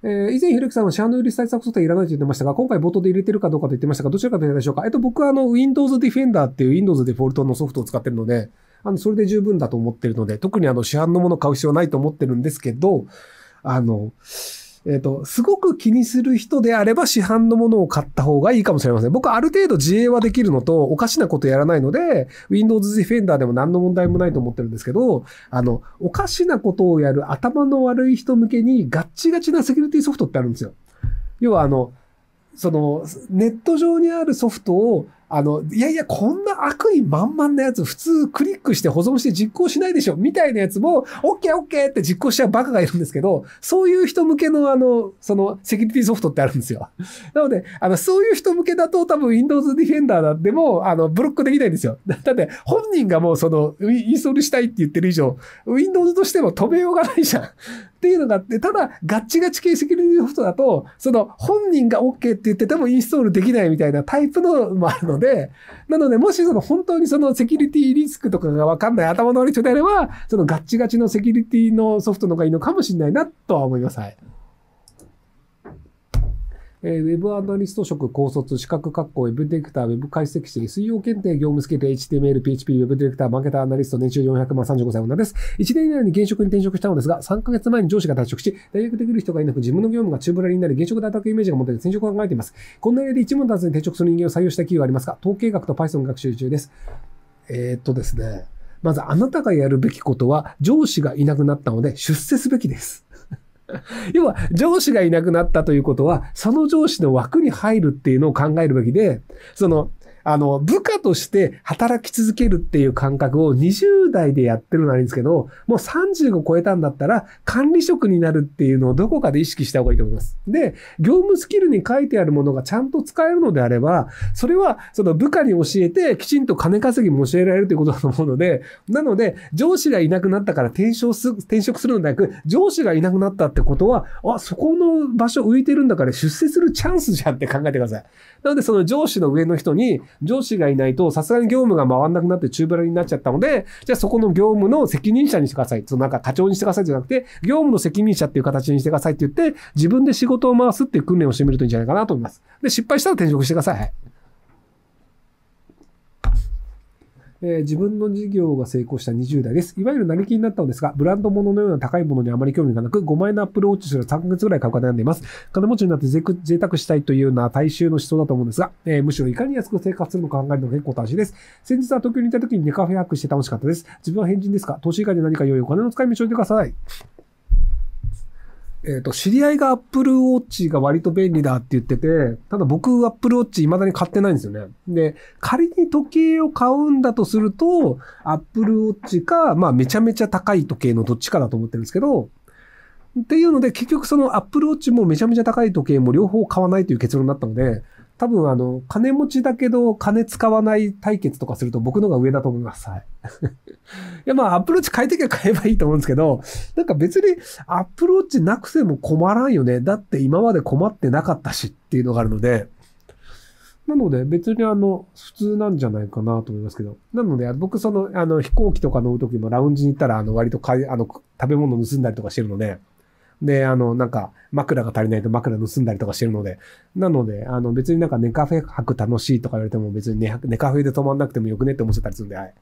えー、以前、ひろきさんはン販の売り対策ソフトいらないと言ってましたが、今回冒頭で入れてるかどうかと言ってましたが、どちらかというでしょうか。えっと、僕はあの、Windows Defender っていう Windows デフォルトのソフトを使ってるので、あの、それで十分だと思ってるので、特にあの、市販のもの買う必要ないと思ってるんですけど、あの、えっ、ー、と、すごく気にする人であれば市販のものを買った方がいいかもしれません。僕ある程度自営はできるのと、おかしなことやらないので、Windows Defender でも何の問題もないと思ってるんですけど、あの、おかしなことをやる頭の悪い人向けにガッチガチなセキュリティソフトってあるんですよ。要はあの、その、ネット上にあるソフトをあの、いやいや、こんな悪意満々なやつ、普通クリックして保存して実行しないでしょ、みたいなやつも、OK、OK って実行しちゃうバカがいるんですけど、そういう人向けの、あの、その、セキュリティソフトってあるんですよ。なので、あの、そういう人向けだと、多分 Windows Defender でも、あの、ブロックできないんですよ。だって、本人がもう、その、インストールしたいって言ってる以上、Windows としても止めようがないじゃん。っていうのがあって、ただ、ガッチガチ系セキュリティソフトだと、その本人が OK って言っててもインストールできないみたいなタイプのもあるので、なので、もしその本当にそのセキュリティリスクとかがわかんない頭の悪い人であれば、そのガッチガチのセキュリティのソフトの方がいいのかもしれないなとは思います。はい。えー、ウェブアナリスト職高卒、資格確保、ウェブディレクター、ウェブ解析士、SEO 検定、業務スけル、HTML、PHP、ウェブディレクター、マーケター、アナリスト、年収400万、35歳女です。1年以内に現職に転職したのですが、3ヶ月前に上司が退職し、大学できる人がいなく、自分の業務が中ぶらりになり、現職で働くイメージが持てて転職を考えています。こんな例で一問ずに転職する人間を採用した企業はありますか統計学と Python 学習中です。えー、っとですね。まず、あなたがやるべきことは、上司がいなくなったので、出世すべきです。要は、上司がいなくなったということは、その上司の枠に入るっていうのを考えるべきで、その、あの、部下として働き続けるっていう感覚を20代でやってるのはいいんですけど、もう35超えたんだったら管理職になるっていうのをどこかで意識した方がいいと思います。で、業務スキルに書いてあるものがちゃんと使えるのであれば、それはその部下に教えてきちんと金稼ぎも教えられるということだと思うので、なので、上司がいなくなったから転職す転職するのではなく、上司がいなくなったってことは、あ、そこの場所浮いてるんだから出世するチャンスじゃんって考えてください。なので、その上司の上の人に、上司がいないと、さすがに業務が回んなくなって中ぶらになっちゃったので、じゃあそこの業務の責任者にしてください。そのなんか課長にしてくださいじゃなくて、業務の責任者っていう形にしてくださいって言って、自分で仕事を回すっていう訓練をしてみるといいんじゃないかなと思います。で、失敗したら転職してください。えー、自分の事業が成功した20代です。いわゆるなりになったのですが、ブランド物のような高いものにあまり興味がなく、5万円のアップルウォッチすら3ヶ月ぐらい買うか悩んでいます。金持ちになって贅沢したいというような大衆の思想だと思うんですが、えー、むしろいかに安く生活するのか考えるのが結構大事です。先日は東京にいた時にネカフェハックして楽しかったです。自分は変人ですか投資以外で何か良いお金の使い道を教えてください。えっ、ー、と、知り合いが Apple Watch が割と便利だって言ってて、ただ僕 Apple Watch 未だに買ってないんですよね。で、仮に時計を買うんだとすると、Apple Watch か、まあめちゃめちゃ高い時計のどっちかだと思ってるんですけど、っていうので、結局その Apple Watch もめちゃめちゃ高い時計も両方買わないという結論になったので、多分あの、金持ちだけど金使わない対決とかすると僕のが上だと思います。はい。いやまあアプローチ変えてきゃ買えばいいと思うんですけど、なんか別にアプローチなくても困らんよね。だって今まで困ってなかったしっていうのがあるので、なので別にあの、普通なんじゃないかなと思いますけど。なので僕その、あの飛行機とか乗るときもラウンジに行ったらあの割とかいあの食べ物盗んだりとかしてるので、で、あの、なんか、枕が足りないと枕盗んだりとかしてるので、なので、あの、別になんか寝カフェ泊楽しいとか言われても別に寝寝カフェで泊まんなくてもよくねって思ってたりするんで、はい。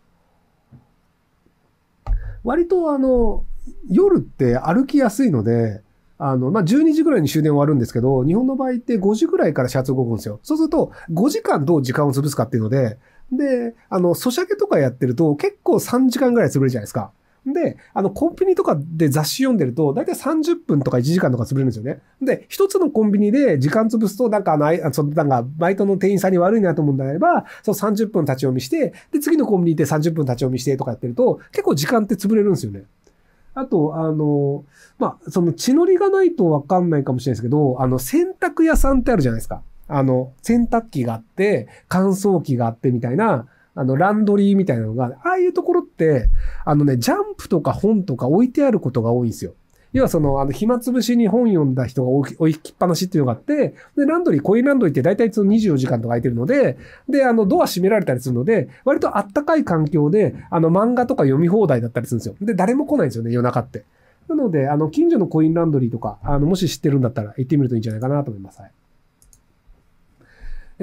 割とあの、夜って歩きやすいので、あの、まあ、12時ぐらいに終電終わるんですけど、日本の場合って5時ぐらいからシツを動くんですよ。そうすると、5時間どう時間を潰すかっていうので、で、あの、ソシャゲとかやってると結構3時間ぐらい潰れるじゃないですか。で、あの、コンビニとかで雑誌読んでると、だいたい30分とか1時間とか潰れるんですよね。で、一つのコンビニで時間潰すと、なんかあの、その、なんか、バイトの店員さんに悪いなと思うんであれば、その30分立ち読みして、で、次のコンビニで30分立ち読みしてとかやってると、結構時間って潰れるんですよね。あと、あの、まあ、その血のりがないとわかんないかもしれないですけど、あの、洗濯屋さんってあるじゃないですか。あの、洗濯機があって、乾燥機があってみたいな、あの、ランドリーみたいなのが、ああいうところって、あのね、ジャンプとか本とか置いてあることが多いんですよ。要はその、あの、暇つぶしに本読んだ人が置きっぱなしっていうのがあって、で、ランドリー、コインランドリーって大体その24時間とか空いてるので、で、あの、ドア閉められたりするので、割とあったかい環境で、あの、漫画とか読み放題だったりするんですよ。で、誰も来ないんですよね、夜中って。なので、あの、近所のコインランドリーとか、あの、もし知ってるんだったら行ってみるといいんじゃないかなと思います。はい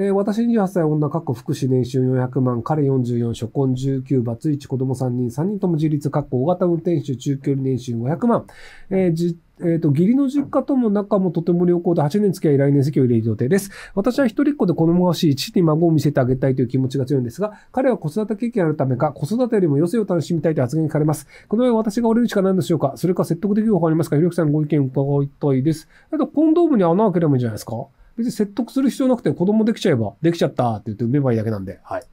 えー、私28歳女、過去福祉年収400万、彼44、初婚19、バツイチ、子供3人、3人とも自立、過去大型運転手、中距離年収500万、えー、じえっ、ー、と、義理の実家とも仲もとても良好で8年付き合い来年席を入れる予定です。私は一人っ子で子供が欲しい、父に孫を見せてあげたいという気持ちが強いんですが、彼は子育て経験あるためか、子育てよりも余生を楽しみたいと発言されます。この上私が折れるしかないんでしょうかそれか説得できる方法ありますかひろきさんご意見伺いたいです。あと、コンドームに穴を開ければいいんじゃないですか別に説得する必要なくて子供できちゃえば、できちゃったって言って産めばいいだけなんで、はい。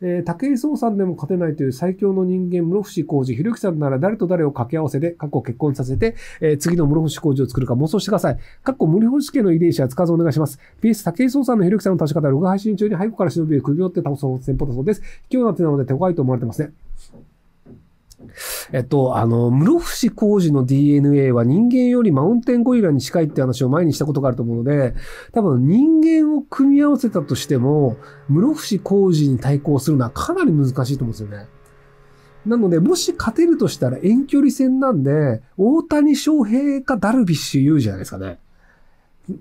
えー、武井壮さんでも勝てないという最強の人間、室伏浩二、ひろゆきさんなら誰と誰を掛け合わせで、過去結婚させて、えー、次の室伏浩二を作るか妄想してください。過去森試家の遺伝子は使わずお願いします。PS、武井壮さんのひろゆきさんの立ち方は、録画配信中に背後から忍びを首をって倒す戦法だそうです。今日な手なので手強いと思われてますね。えっと、あの、室伏工事の DNA は人間よりマウンテンゴリラに近いって話を前にしたことがあると思うので、多分人間を組み合わせたとしても、室伏工事に対抗するのはかなり難しいと思うんですよね。なので、もし勝てるとしたら遠距離戦なんで、大谷翔平かダルビッシュ言うじゃないですかね。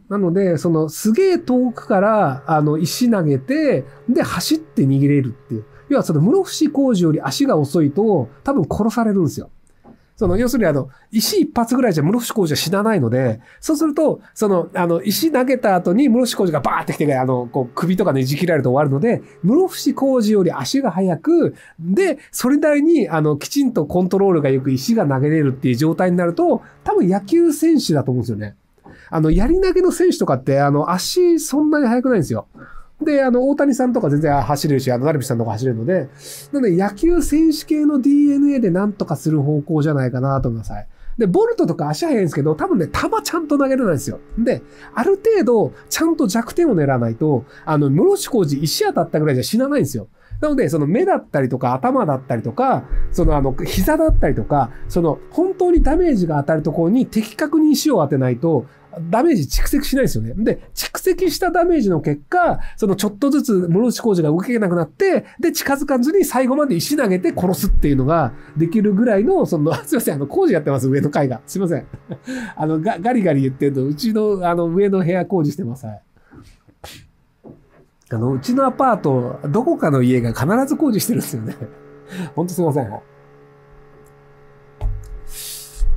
なので、そのすげえ遠くから、あの、石投げて、で、走って逃げれるっていう。要はその室伏工事より足が遅いと、多分殺されるんですよ。その、要するにあの、石一発ぐらいじゃ室伏工事は死なないので、そうすると、その、あの、石投げた後に室伏工事がバーって来て、あの、こう、首とかねじ切られると終わるので、室伏工事より足が速く、で、それなりに、あの、きちんとコントロールがよく石が投げれるっていう状態になると、多分野球選手だと思うんですよね。あの、やり投げの選手とかって、あの、足そんなに速くないんですよ。で、あの、大谷さんとか全然走れるし、あの、ダルビッシュさんとか走れるので、なので野球選手系の DNA でなんとかする方向じゃないかなと思います。い。で、ボルトとか足速いんですけど、多分ね、球ちゃんと投げれないんですよ。で、ある程度、ちゃんと弱点を狙わないと、あの、室伏工事石当たったぐらいじゃ死なないんですよ。なので、その目だったりとか、頭だったりとか、そのあの、膝だったりとか、その、本当にダメージが当たるところに的確に石を当てないと、ダメージ蓄積しないですよね。で、蓄積したダメージの結果、そのちょっとずつ室内工事が動けなくなって、で、近づかずに最後まで石投げて殺すっていうのができるぐらいの、その、すいません、あの、工事やってます、上の階が。すいません。あの、ガリガリ言ってると、うちの、あの、上の部屋工事してます。はい。あの、うちのアパート、どこかの家が必ず工事してるんですよね。ほんとすいません。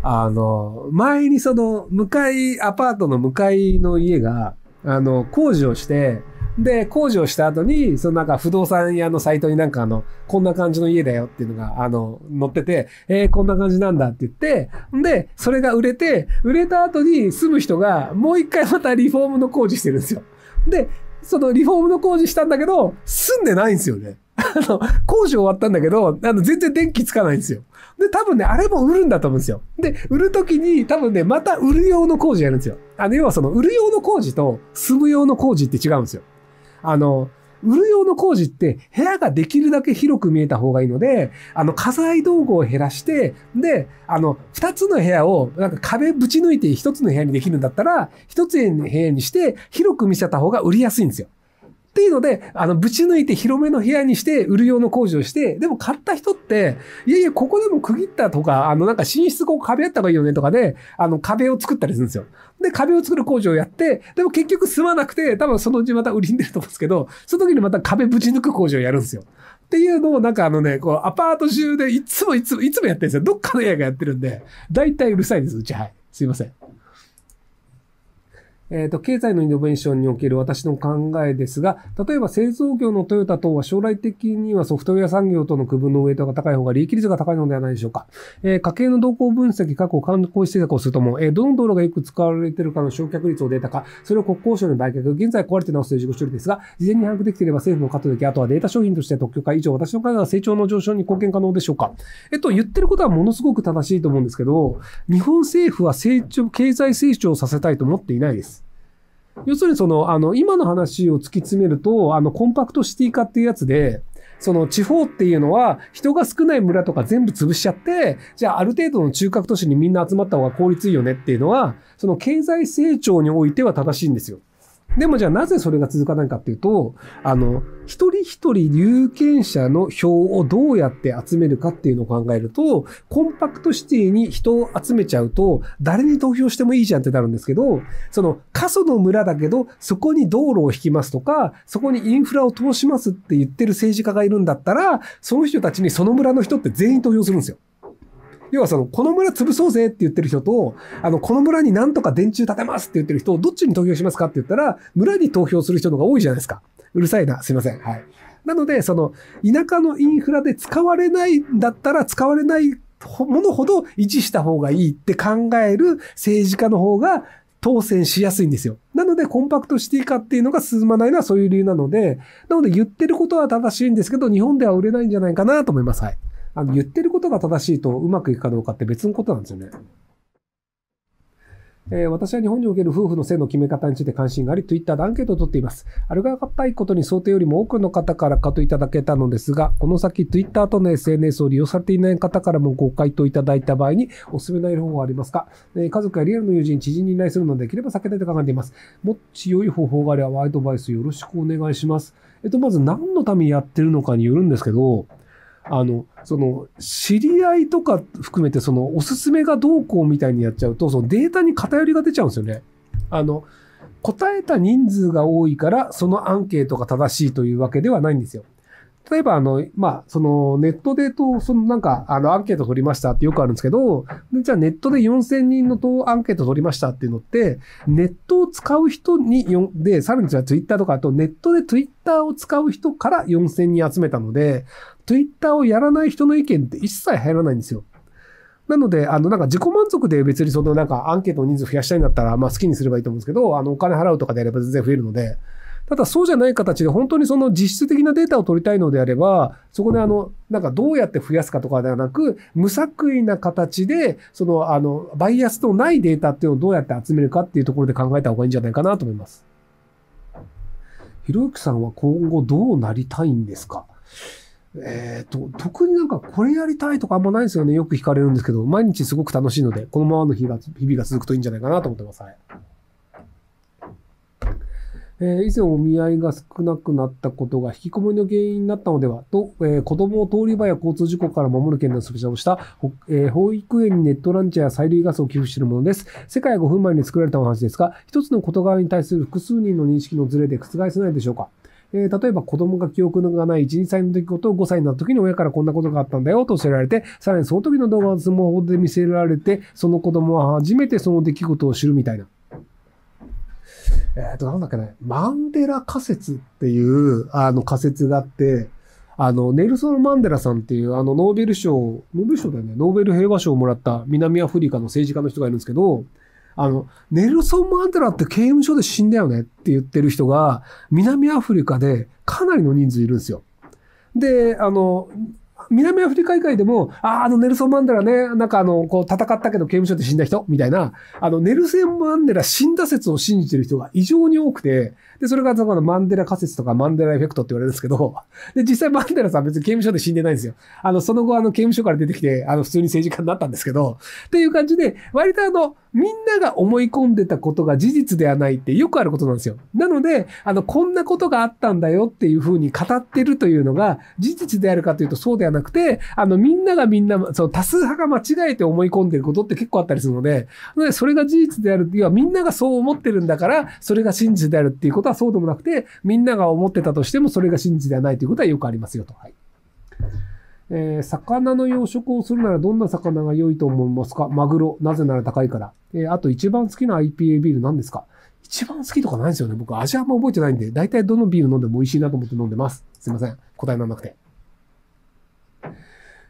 あの、前にその、向かい、アパートの向かいの家が、あの、工事をして、で、工事をした後に、そのなんか不動産屋のサイトになんかあの、こんな感じの家だよっていうのが、あの、載ってて、えー、こんな感じなんだって言って、で、それが売れて、売れた後に住む人が、もう一回またリフォームの工事してるんですよ。で、そのリフォームの工事したんだけど、住んでないんですよね。あの、工事終わったんだけど、あの、全然電気つかないんですよ。で、多分ね、あれも売るんだと思うんですよ。で、売るときに、多分ね、また売る用の工事やるんですよ。あの、要はその、売る用の工事と、住む用の工事って違うんですよ。あの、売る用の工事って、部屋ができるだけ広く見えた方がいいので、あの、家財道具を減らして、で、あの、二つの部屋を、なんか壁ぶち抜いて一つの部屋にできるんだったら、一つの部屋にして、広く見せた方が売りやすいんですよ。っていうので、あの、ぶち抜いて広めの部屋にして、売る用の工事をして、でも買った人って、いやいや、ここでも区切ったとか、あの、なんか寝室こう壁あった方がいいよねとかで、あの、壁を作ったりするんですよ。で、壁を作る工事をやって、でも結局住まなくて、多分そのうちまた売りに出ると思うんですけど、その時にまた壁ぶち抜く工事をやるんですよ。っていうのをなんかあのね、こう、アパート中でいつもいつも、いつもやってるんですよ。どっかの部屋がやってるんで、だいたいうるさいです、うちはい。すいません。えっ、ー、と、経済のイノベーションにおける私の考えですが、例えば製造業のトヨタ等は将来的にはソフトウェア産業との区分のウェイトが高い方が利益率が高いのではないでしょうか。えー、家計の動向分析、過去観光施策をするとも、えー、どの道路がよく使われているかの焼却率をデータ化、それを国交省に売却、現在壊れて直すという事己処理ですが、事前に把握できていれば政府のカットでき、あとはデータ商品として特許化以上、私の考えは成長の上昇に貢献可能でしょうか。えっと、言ってることはものすごく正しいと思うんですけど、日本政府は成長、経済成長をさせたいと思っていないです。要するにその、あの、今の話を突き詰めると、あの、コンパクトシティ化っていうやつで、その地方っていうのは人が少ない村とか全部潰しちゃって、じゃあある程度の中核都市にみんな集まった方が効率いいよねっていうのは、その経済成長においては正しいんですよ。でもじゃあなぜそれが続かないかっていうと、あの、一人一人有権者の票をどうやって集めるかっていうのを考えると、コンパクトシティに人を集めちゃうと、誰に投票してもいいじゃんってなるんですけど、その、過疎の村だけど、そこに道路を引きますとか、そこにインフラを通しますって言ってる政治家がいるんだったら、その人たちにその村の人って全員投票するんですよ。要はその、この村潰そうぜって言ってる人と、あの、この村になんとか電柱建てますって言ってる人をどっちに投票しますかって言ったら、村に投票する人の方が多いじゃないですか。うるさいな。すいません。はい。なので、その、田舎のインフラで使われないんだったら、使われないものほど維持した方がいいって考える政治家の方が当選しやすいんですよ。なので、コンパクトシティ化っていうのが進まないのはそういう理由なので、なので言ってることは正しいんですけど、日本では売れないんじゃないかなと思います。はい。あの言ってることが正しいとうまくいくかどうかって別のことなんですよね。えー、私は日本における夫婦の性の決め方について関心があり、Twitter でアンケートを取っています。あるがたいことに想定よりも多くの方から回答いただけたのですが、この先 Twitter との SNS を利用されていない方からもご回答いただいた場合に、おすすめの方法はありますか、えー、家族やリアルの友人、知人に依頼するのでできれば避けたいと考えています。もし良い方法があればアドバイスよろしくお願いします。えっと、まず何のためにやってるのかによるんですけど、あの、その、知り合いとか含めて、その、おすすめがどうこうみたいにやっちゃうと、そのデータに偏りが出ちゃうんですよね。あの、答えた人数が多いから、そのアンケートが正しいというわけではないんですよ。例えば、あの、まあ、その、ネットでと、その、なんか、あの、アンケート取りましたってよくあるんですけど、じゃあ、ネットで4000人のとアンケート取りましたっていうのって、ネットを使う人によ、で、さらにじゃあ、ツイッターとか、あと、ネットでツイッターを使う人から4000人集めたので、ツイッターをやらない人の意見って一切入らないんですよ。なので、あの、なんか自己満足で別にそのなんかアンケートの人数増やしたいんだったら、まあ好きにすればいいと思うんですけど、あの、お金払うとかでやれば全然増えるので、ただそうじゃない形で本当にその実質的なデータを取りたいのであれば、そこであの、なんかどうやって増やすかとかではなく、無作為な形で、その、あの、バイアスのないデータっていうのをどうやって集めるかっていうところで考えた方がいいんじゃないかなと思います。ひろゆきさんは今後どうなりたいんですかえっ、ー、と、特になんかこれやりたいとかあんまないですよね。よく聞かれるんですけど、毎日すごく楽しいので、このままの日が、日々が続くといいんじゃないかなと思ってます。はい。えー、以前お見合いが少なくなったことが引きこもりの原因になったのではと、えー、子供を通り場や交通事故から守る件のスペシャルをした、えー、保育園にネットランチャーや催涙ガスを寄付しているものです。世界5分前に作られたお話ですが、一つの事柄に対する複数人の認識のズレで覆せないでしょうかえ例えば子供が記憶がない1、2歳の出来事を5歳になった時に親からこんなことがあったんだよと教えられて、さらにその時の動画をスマホで見せられて、その子供は初めてその出来事を知るみたいな。えっ、ー、と、なんだっけね、マンデラ仮説っていう、あの仮説があって、あの、ネルソン・マンデラさんっていう、あの、ノーベル賞、ノーベル賞だよね、ノーベル平和賞をもらった南アフリカの政治家の人がいるんですけど、あの、ネルソン・マンデラって刑務所で死んだよねって言ってる人が、南アフリカでかなりの人数いるんですよ。で、あの、南アフリカ以外でも、ああ、あのネルソン・マンデラね、なんかあの、こう戦ったけど刑務所で死んだ人みたいな、あの、ネルセン・マンデラ死んだ説を信じてる人が異常に多くて、で、それがそのマンデラ仮説とかマンデラエフェクトって言われるんですけど、で、実際マンデラさん別に刑務所で死んでないんですよ。あの、その後あの刑務所から出てきて、あの、普通に政治家になったんですけど、っていう感じで、割とあの、みんなが思い込んでたことが事実ではないってよくあることなんですよ。なので、あの、こんなことがあったんだよっていうふうに語ってるというのが事実であるかというとそうではなくなくて、あの、みんながみんな、その多数派が間違えて思い込んでることって結構あったりするので、でそれが事実である要は、みんながそう思ってるんだから、それが真実であるっていうことはそうでもなくて、みんなが思ってたとしてもそれが真実ではないということはよくありますよと。はい。えー、魚の養殖をするならどんな魚が良いと思いますかマグロ。なぜなら高いから。えー、あと一番好きな IPA ビール何ですか一番好きとかないですよね。僕味あんま覚えてないんで、大体どのビール飲んでも美味しいなと思って飲んでます。すいません。答えらなくて。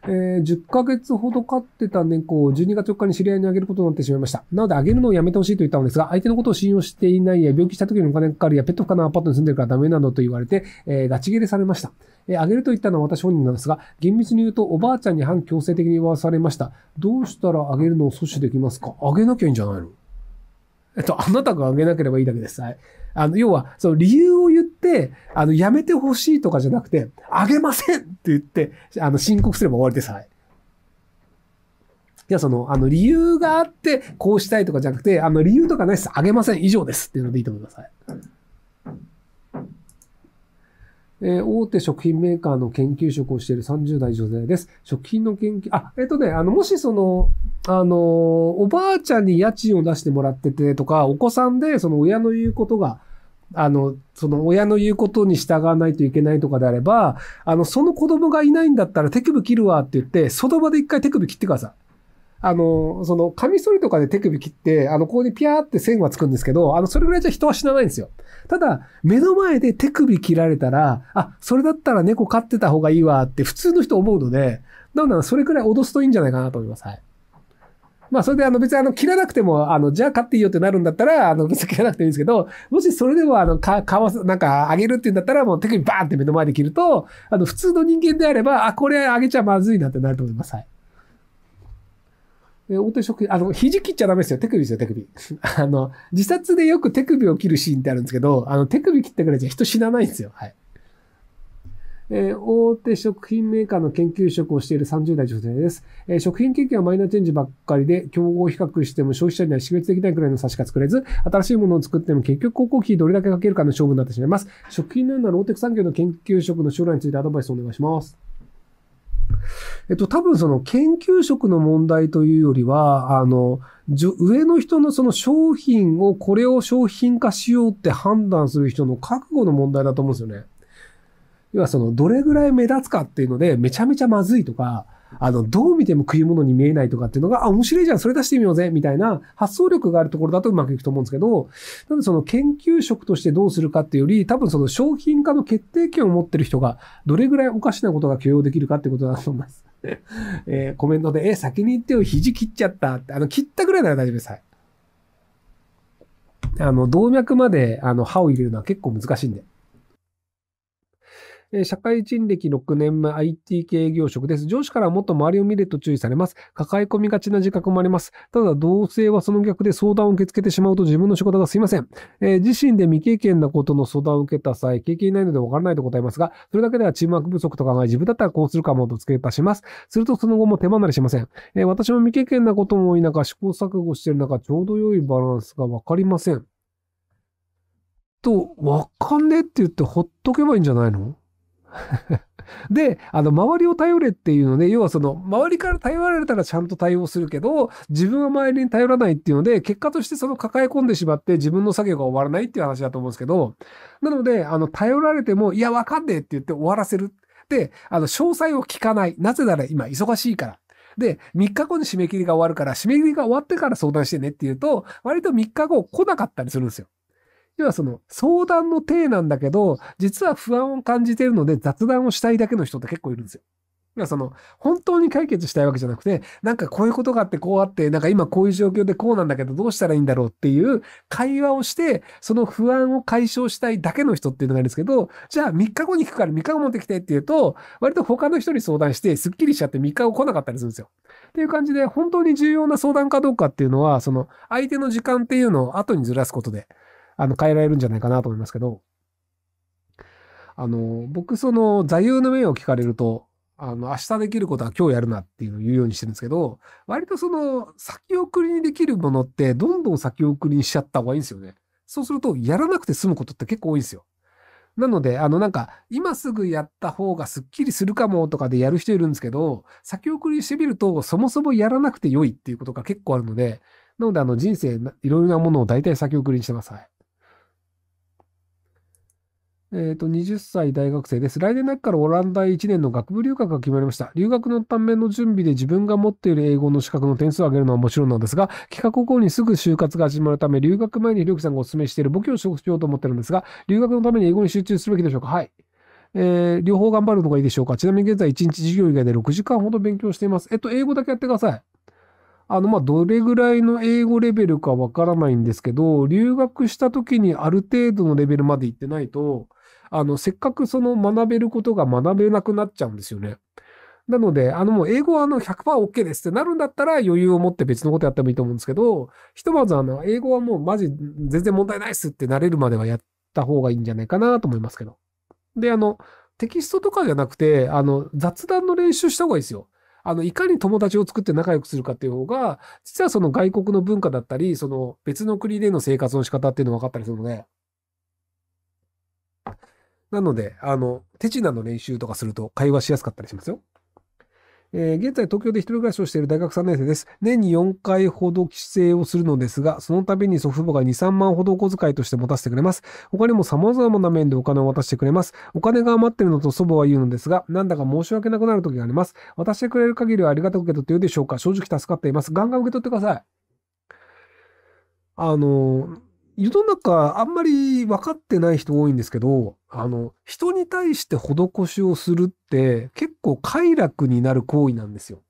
えー、10ヶ月ほど飼ってた猫を12月4日に知り合いにあげることになってしまいました。なのであげるのをやめてほしいと言ったのですが、相手のことを信用していないや、病気した時にお金かかるや、ペット不可のアパートに住んでるからダメなどと言われて、えー、ガチ切れされました。えー、あげると言ったのは私本人なんですが、厳密に言うとおばあちゃんに反強制的に言わされました。どうしたらあげるのを阻止できますかあげなきゃいいんじゃないのえっと、あなたがあげなければいいだけです。はい。あの、要は、その理由を言って、あの、やめてほしいとかじゃなくて、あげませんって言って、あの、申告すれば終わりです。はい。じゃあその、あの、理由があって、こうしたいとかじゃなくて、あの、理由とかないです。あげません。以上です。っていうのでいいと思います。え大手食品メーカーの研究職をしている30代女性です。食品の研究、あ、えっ、とね、あの、もしその、あの、おばあちゃんに家賃を出してもらっててとか、お子さんでその親の言うことが、あの、その親の言うことに従わないといけないとかであれば、あの、その子供がいないんだったら手首切るわって言って、その場で一回手首切ってください。あの、その、カミソリとかで手首切って、あの、ここにピャーって線はつくんですけど、あの、それぐらいじゃ人は死なないんですよ。ただ、目の前で手首切られたら、あ、それだったら猫飼ってた方がいいわって普通の人思うので、なんならそれくらい脅すといいんじゃないかなと思います。はい。まあ、それで、あの、別に、あの、切らなくても、あの、じゃあ買っていいよってなるんだったら、あの、別に切らなくていいんですけど、もしそれでも、あの、か、かわす、なんか、あげるって言うんだったら、もう手首バーンって目の前で切ると、あの、普通の人間であれば、あ、これあげちゃまずいなってなると思います。はい。で、大手食あの、肘切っちゃダメですよ。手首ですよ、手首。あの、自殺でよく手首を切るシーンってあるんですけど、あの、手首切ってくれじゃ人死なないんですよ。はい。えー、大手食品メーカーの研究職をしている30代女性です。えー、食品経験はマイナーチェンジばっかりで、競合比較しても消費者には識別できないくらいの差しか作れず、新しいものを作っても結局高校費どれだけかけるかの勝負になってしまいます。食品のようなローテク産業の研究職の将来についてアドバイスをお願いします。えっと、多分その研究職の問題というよりは、あの、上の人のその商品を、これを商品化しようって判断する人の覚悟の問題だと思うんですよね。要はその、どれぐらい目立つかっていうので、めちゃめちゃまずいとか、あの、どう見ても食い物に見えないとかっていうのが、あ、面白いじゃん、それ出してみようぜ、みたいな発想力があるところだとうまくいくと思うんですけど、なのでその研究職としてどうするかっていうより、多分その商品化の決定権を持ってる人が、どれぐらいおかしなことが許容できるかってことだと思います。えー、コメントで、え、先に言ってよ、肘切っちゃったって、あの、切ったぐらいなら大丈夫です。はい。あの、動脈まで、あの、歯を入れるのは結構難しいんで。え社会人歴6年目 IT 系営業職です。上司からもっと周りを見ると注意されます。抱え込みがちな自覚もあります。ただ、同性はその逆で相談を受け付けてしまうと自分の仕事がすいません。えー、自身で未経験なことの相談を受けた際、経験ないのでわからないと答えますが、それだけではチームワーク不足と考え、自分だったらこうするかもと付け足します。すると、その後も手離れしません。えー、私も未経験なことも多い中、試行錯誤している中、ちょうど良いバランスがわかりません。と、わかんねえって言ってほっとけばいいんじゃないので、あの、周りを頼れっていうので、要はその、周りから頼られたらちゃんと対応するけど、自分は周りに頼らないっていうので、結果としてその抱え込んでしまって自分の作業が終わらないっていう話だと思うんですけど、なので、あの、頼られても、いや、わかんねえって言って終わらせる。で、あの、詳細を聞かない。なぜなら今忙しいから。で、3日後に締め切りが終わるから、締め切りが終わってから相談してねっていうと、割と3日後来なかったりするんですよ。要はその相談の体なんだけど、実は不安を感じているので雑談をしたいだけの人って結構いるんですよ。その、本当に解決したいわけじゃなくて、なんかこういうことがあってこうあって、なんか今こういう状況でこうなんだけどどうしたらいいんだろうっていう会話をして、その不安を解消したいだけの人っていうのがあるんですけど、じゃあ3日後に聞くから3日後持ってきてって言うと、割と他の人に相談してすっきりしちゃって3日後来なかったりするんですよ。っていう感じで、本当に重要な相談かどうかっていうのは、その相手の時間っていうのを後にずらすことであの、変えられるんじゃないかなと思いますけど、あの、僕、その、座右の銘を聞かれると、あの、明日できることは今日やるなっていうのを言うようにしてるんですけど、割とその、先送りにできるものって、どんどん先送りにしちゃった方がいいんですよね。そうすると、やらなくて済むことって結構多いんですよ。なので、あの、なんか、今すぐやった方がスッキリするかもとかでやる人いるんですけど、先送りしてみると、そもそもやらなくて良いっていうことが結構あるので、なので、あの、人生、いろいろなものを大体先送りにしてます。はい。えっ、ー、と、20歳大学生です。来年秋からオランダ1年の学部留学が決まりました。留学のための準備で自分が持っている英語の資格の点数を上げるのはもちろんなんですが、企画後にすぐ就活が始まるため、留学前にひろきさんがお勧めしている簿記をしようと思ってるんですが、留学のために英語に集中すべきでしょうかはい。えー、両方頑張るのがいいでしょうかちなみに現在1日授業以外で6時間ほど勉強しています。えっと、英語だけやってください。あの、まあ、どれぐらいの英語レベルかわからないんですけど、留学した時にある程度のレベルまで行ってないと、あの、せっかくその学べることが学べなくなっちゃうんですよね。なので、あのもう英語はあの 100%OK ですってなるんだったら余裕を持って別のことやってもいいと思うんですけど、ひとまずあの、英語はもうマジ全然問題ないっすってなれるまではやった方がいいんじゃないかなと思いますけど。で、あの、テキストとかじゃなくて、あの、雑談の練習した方がいいですよ。あの、いかに友達を作って仲良くするかっていう方が、実はその外国の文化だったり、その別の国での生活の仕方っていうのが分かったりするので、なので、あの、手品の練習とかすると会話しやすかったりしますよ。えー、現在東京で一人暮らしをしている大学3年生です。年に4回ほど帰省をするのですが、その度に祖父母が2、3万ほどお小遣いとして持たせてくれます。他にも様々な面でお金を渡してくれます。お金が余ってるのと祖母は言うのですが、なんだか申し訳なくなる時があります。渡してくれる限りはありがたく受け取っているでしょうか。正直助かっています。ガンガン受け取ってください。あのー世の中あんまり分かってない人多いんですけど、あの、人に対して施しをするって結構快楽になる行為なんですよ。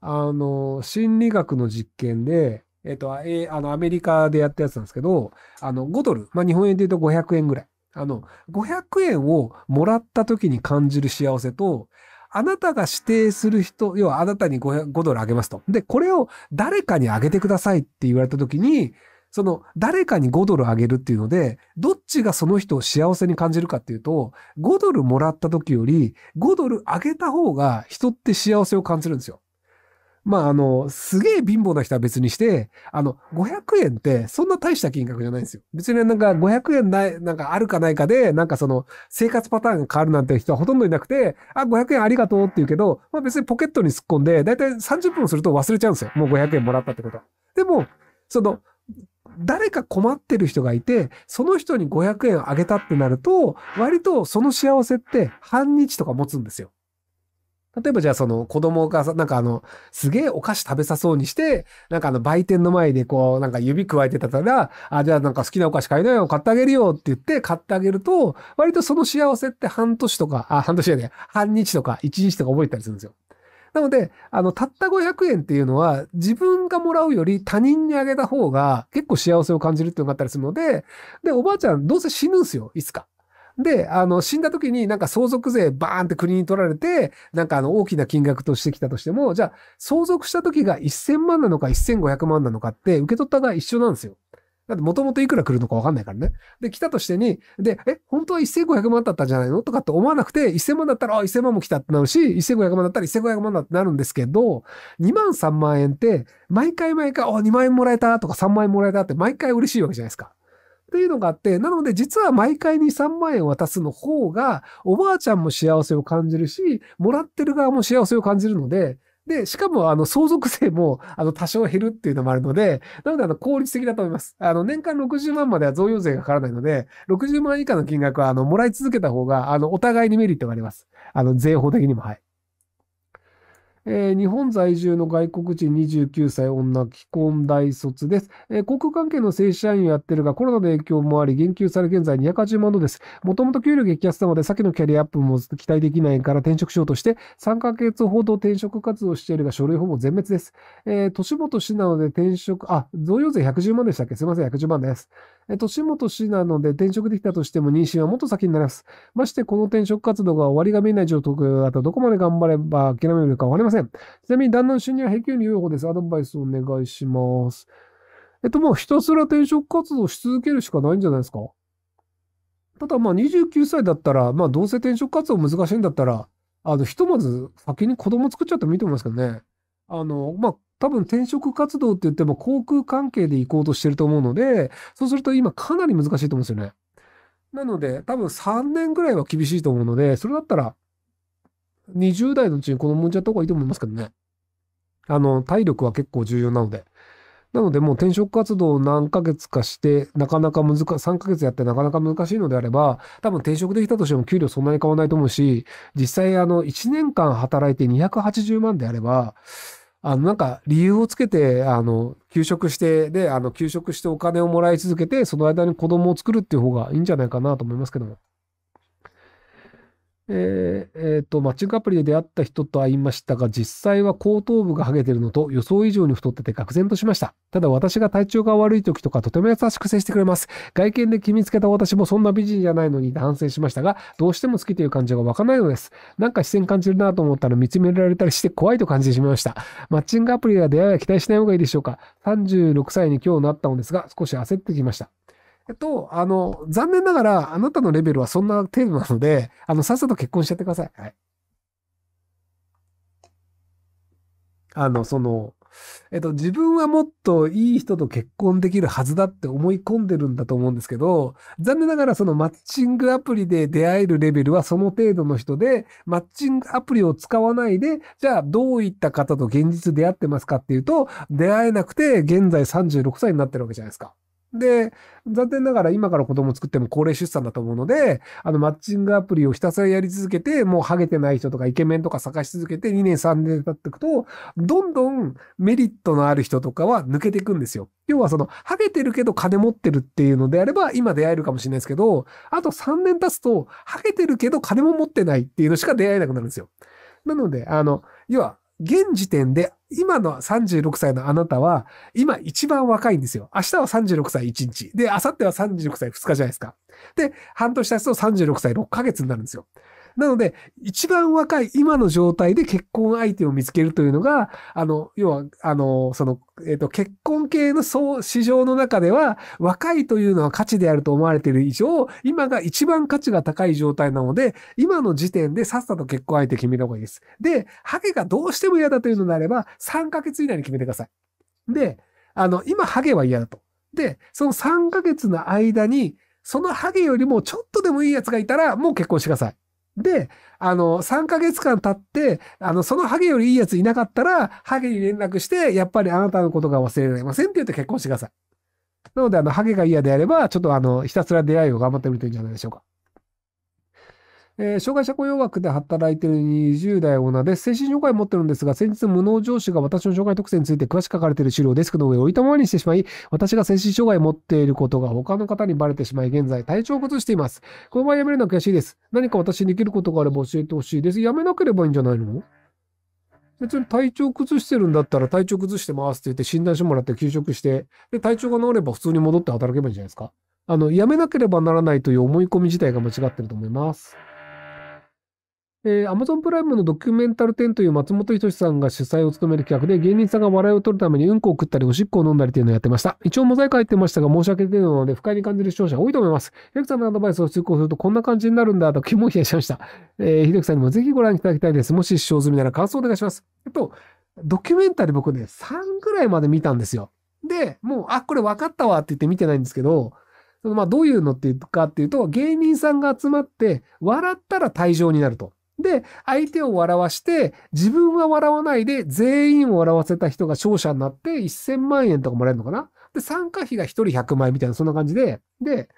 あの、心理学の実験で、えっ、と、えあの、アメリカでやったやつなんですけど、あの、5ドル、まあ、日本円で言うと500円ぐらい。あの、500円をもらった時に感じる幸せと、あなたが指定する人、要はあなたに 5, 5ドルあげますと。で、これを誰かにあげてくださいって言われた時に、その、誰かに5ドルあげるっていうので、どっちがその人を幸せに感じるかっていうと、5ドルもらった時より、5ドルあげた方が人って幸せを感じるんですよ。まあ、あの、すげえ貧乏な人は別にして、あの、500円ってそんな大した金額じゃないんですよ。別になんか500円ない、なんかあるかないかで、なんかその生活パターンが変わるなんて人はほとんどいなくて、あ、500円ありがとうって言うけど、まあ別にポケットに突っ込んで、だいたい30分すると忘れちゃうんですよ。もう500円もらったってことは。でも、その、誰か困ってる人がいて、その人に500円あげたってなると、割とその幸せって半日とか持つんですよ。例えばじゃあその子供がさ、なんかあの、すげえお菓子食べさそうにして、なんかあの売店の前でこう、なんか指くわえてたら、あ、じゃあなんか好きなお菓子買いなよ、買ってあげるよって言って買ってあげると、割とその幸せって半年とか、あ、半年やね、半日とか1日とか覚えたりするんですよ。なので、あの、たった500円っていうのは、自分がもらうより他人にあげた方が結構幸せを感じるっていうのがあったりするので、で、おばあちゃんどうせ死ぬんすよ、いつか。で、あの、死んだ時になんか相続税バーンって国に取られて、なんかあの大きな金額としてきたとしても、じゃあ相続した時が1000万なのか1500万なのかって受け取ったが一緒なんですよ。だってもともといくら来るのか分かんないからね。で、来たとしてに、で、え、本当は1500万だったんじゃないのとかって思わなくて、1000万だったら、あ、1000万も来たってなるし、1500万だったら1500万だってなるんですけど、2万3万円って、毎回毎回、あ、2万円もらえたとか3万円もらえたって毎回嬉しいわけじゃないですか。っていうのがあって、なので実は毎回に3万円渡すの方が、おばあちゃんも幸せを感じるし、もらってる側も幸せを感じるので、で、しかも、あの、相続税も、あの、多少減るっていうのもあるので、なので、あの、効率的だと思います。あの、年間60万までは贈与税がかからないので、60万以下の金額は、あの、もらい続けた方が、あの、お互いにメリットがあります。あの、税法的にも、はい。えー、日本在住の外国人29歳女、既婚大卒です、えー、航空関係の正社員をやってるが、コロナの影響もあり、減給され現在280万ドです。もともと給料激安なので、先のキャリアアップも期待できないから転職しようとして、3ヶ月ほど転職活動しているが、書類ほぼ全滅です。えー、年市なので転職、あ、贈与税110万でしたっけすいません、110万です。年も年なので転職できたとしても妊娠はもっと先になります。まして、この転職活動が終わりが見えない状況だとどこまで頑張れば諦めるかわかりません。ちなみに旦那の収入は平均に良い方です。アドバイスお願いします。えっと、もうひたすら転職活動し続けるしかないんじゃないですかただ、まあ29歳だったら、まあどうせ転職活動難しいんだったら、あの、ひとまず先に子供作っちゃってもいいと思いますけどね。あの、まあ、多分転職活動って言っても航空関係で行こうとしてると思うので、そうすると今かなり難しいと思うんですよね。なので、多分3年ぐらいは厳しいと思うので、それだったら、20代のうちに子供産んじゃった方がいいと思いますけどね。あの、体力は結構重要なので。なので、もう転職活動を何ヶ月かして、なかなか難、3ヶ月やってなかなか難しいのであれば、多分転職できたとしても給料そんなに変わらないと思うし、実際あの、1年間働いて280万であれば、あの、なんか理由をつけて、あの、休職して、で、あの、休職してお金をもらい続けて、その間に子供を作るっていう方がいいんじゃないかなと思いますけども。えーえー、と、マッチングアプリで出会った人と会いましたが、実際は後頭部がハゲてるのと予想以上に太ってて愕然としました。ただ私が体調が悪い時とかとても優しく接してくれます。外見で決めつけた私もそんな美人じゃないのに反省しましたが、どうしても好きという感情が湧かないのです。なんか視線感じるなと思ったら見つめられたりして怖いと感じてしまいました。マッチングアプリでは出会いは期待しない方がいいでしょうか。36歳に今日なったのですが、少し焦ってきました。えっと、あの、残念ながら、あなたのレベルはそんな程度なので、あの、さっさと結婚しちゃってください。はい。あの、その、えっと、自分はもっといい人と結婚できるはずだって思い込んでるんだと思うんですけど、残念ながらそのマッチングアプリで出会えるレベルはその程度の人で、マッチングアプリを使わないで、じゃあどういった方と現実出会ってますかっていうと、出会えなくて現在36歳になってるわけじゃないですか。で、残念ながら今から子供作っても高齢出産だと思うので、あの、マッチングアプリをひたすらやり続けて、もうハゲてない人とかイケメンとか探し続けて2年3年経っていくと、どんどんメリットのある人とかは抜けていくんですよ。要はその、ハゲてるけど金持ってるっていうのであれば、今出会えるかもしれないですけど、あと3年経つと、ハゲてるけど金も持ってないっていうのしか出会えなくなるんですよ。なので、あの、要は、現時点で、今の36歳のあなたは、今一番若いんですよ。明日は36歳1日。で、明後日は36歳2日じゃないですか。で、半年経つと36歳6ヶ月になるんですよ。なので、一番若い今の状態で結婚相手を見つけるというのが、あの、要は、あの、その、えっ、ー、と、結婚系のそう市場の中では、若いというのは価値であると思われている以上、今が一番価値が高い状態なので、今の時点でさっさと結婚相手決めた方がいいです。で、ハゲがどうしても嫌だというのであれば、3ヶ月以内に決めてください。で、あの、今ハゲは嫌だと。で、その3ヶ月の間に、そのハゲよりもちょっとでもいいやつがいたら、もう結婚してください。で、あの、3ヶ月間経って、あの、そのハゲよりいいやついなかったら、ハゲに連絡して、やっぱりあなたのことが忘れられませんって言って結婚してください。なので、あの、ハゲが嫌であれば、ちょっとあの、ひたすら出会いを頑張ってみてるんじゃないでしょうか。えー、障害者雇用枠で働いている20代女です。精神障害を持ってるんですが、先日無能上司が私の障害特性について詳しく書かれている資料をデスクの上を置いたままにしてしまい、私が精神障害を持っていることが他の方にバレてしまい、現在体調を崩しています。この場合やめるのは悔しいです。何か私にできることがあれば教えてほしいです。やめなければいいんじゃないの別に体調崩してるんだったら体調崩してますって言って診断書もらって休職して、で、体調が治れば普通に戻って働けばいいんじゃないですか。あの、やめなければならないという思い込み自体が間違ってると思います。えー、Amazon プライムのドキュメンタル展という松本人志さんが主催を務める企画で芸人さんが笑いを取るためにうんこを食ったりおしっこを飲んだりというのをやってました。一応モザイク入ってましたが申し訳ないので不快に感じる視聴者多いと思います。ひろきさんのアドバイスを通行するとこんな感じになるんだと気も冷やしました。えー、ひろきさんにもぜひご覧いただきたいです。もし視聴済みなら感想お願いします。えっと、ドキュメンタリー僕ね、3ぐらいまで見たんですよ。で、もう、あ、これ分かったわって言って見てないんですけど、そのまあどういうのっていうかっていうと、芸人さんが集まって笑ったら退場になると。で、相手を笑わして、自分は笑わないで、全員を笑わせた人が勝者になって、1000万円とかもらえるのかなで、参加費が1人100万円みたいな、そんな感じで、で、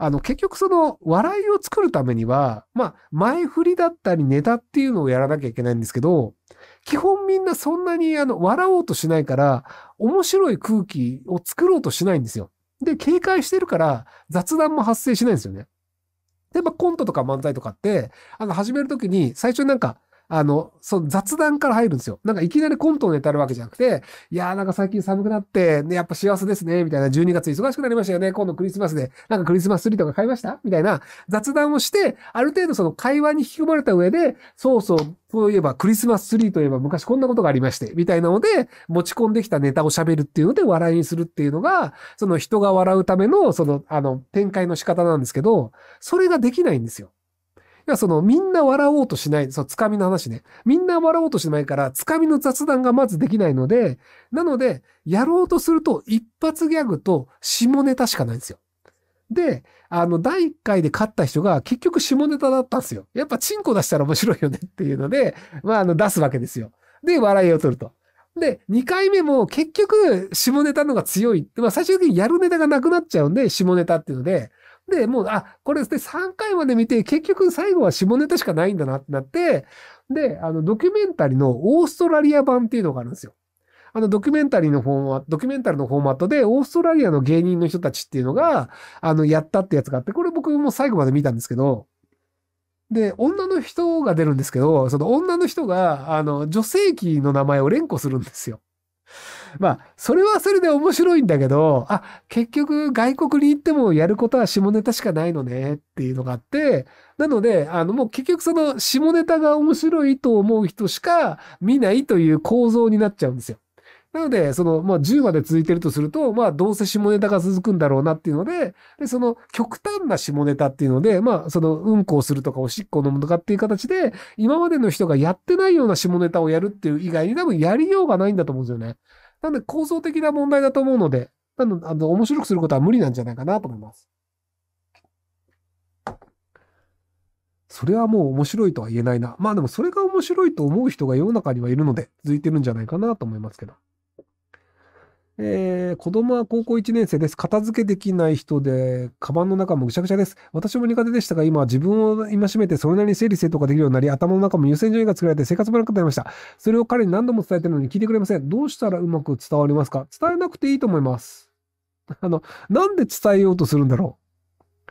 あの、結局その、笑いを作るためには、まあ、前振りだったりネタっていうのをやらなきゃいけないんですけど、基本みんなそんなに、あの、笑おうとしないから、面白い空気を作ろうとしないんですよ。で、警戒してるから、雑談も発生しないんですよね。で、まあ、コントとか漫才とかって、あの、始めるときに、最初なんか、あの、その雑談から入るんですよ。なんかいきなりコントをネタるわけじゃなくて、いやーなんか最近寒くなって、ね、やっぱ幸せですね、みたいな、12月忙しくなりましたよね、今度クリスマスで、なんかクリスマスツリーとか買いましたみたいな雑談をして、ある程度その会話に引き込まれた上で、そうそう、そういえばクリスマスツリーといえば昔こんなことがありまして、みたいなので、持ち込んできたネタを喋るっていうので笑いにするっていうのが、その人が笑うための、その、あの、展開の仕方なんですけど、それができないんですよ。そのみんな笑おうとしない、そう、つかみの話ね。みんな笑おうとしないから、つかみの雑談がまずできないので、なので、やろうとすると一発ギャグと下ネタしかないんですよ。で、あの、第1回で勝った人が結局下ネタだったんですよ。やっぱチンコ出したら面白いよねっていうので、まあ、あの、出すわけですよ。で、笑いを取ると。で、2回目も結局、下ネタのが強い。まあ、最終的にやるネタがなくなっちゃうんで、下ネタっていうので、で、もう、あ、これで3回まで見て、結局最後は下ネタしかないんだなってなって、で、あの、ドキュメンタリーのオーストラリア版っていうのがあるんですよ。あの、ドキュメンタリーのフォーマット、ドキュメンタリーのフォーマットで、オーストラリアの芸人の人たちっていうのが、あの、やったってやつがあって、これ僕も最後まで見たんですけど、で、女の人が出るんですけど、その女の人が、あの、女性器の名前を連呼するんですよ。まあ、それはそれで面白いんだけど、あ、結局外国に行ってもやることは下ネタしかないのねっていうのがあって、なので、あの、もう結局その下ネタが面白いと思う人しか見ないという構造になっちゃうんですよ。なので、その、まあ、10まで続いてるとすると、まあ、どうせ下ネタが続くんだろうなっていうので、で、その、極端な下ネタっていうので、まあ、その、うんこをするとか、おしっこを飲むとかっていう形で、今までの人がやってないような下ネタをやるっていう以外に多分やりようがないんだと思うんですよね。なので構造的な問題だと思うので、なのあの、面白くすることは無理なんじゃないかなと思います。それはもう面白いとは言えないな。まあでもそれが面白いと思う人が世の中にはいるので、続いてるんじゃないかなと思いますけど。えー、子供は高校1年生です。片付けできない人で、カバンの中もぐちゃぐちゃです。私も苦手でしたが、今は自分を戒めて、それなりに整理整頓ができるようになり、頭の中も優先順位が作られて生活もなくなりました。それを彼に何度も伝えてるのに聞いてくれません。どうしたらうまく伝わりますか伝えなくていいと思います。あの、なんで伝えようとするんだろ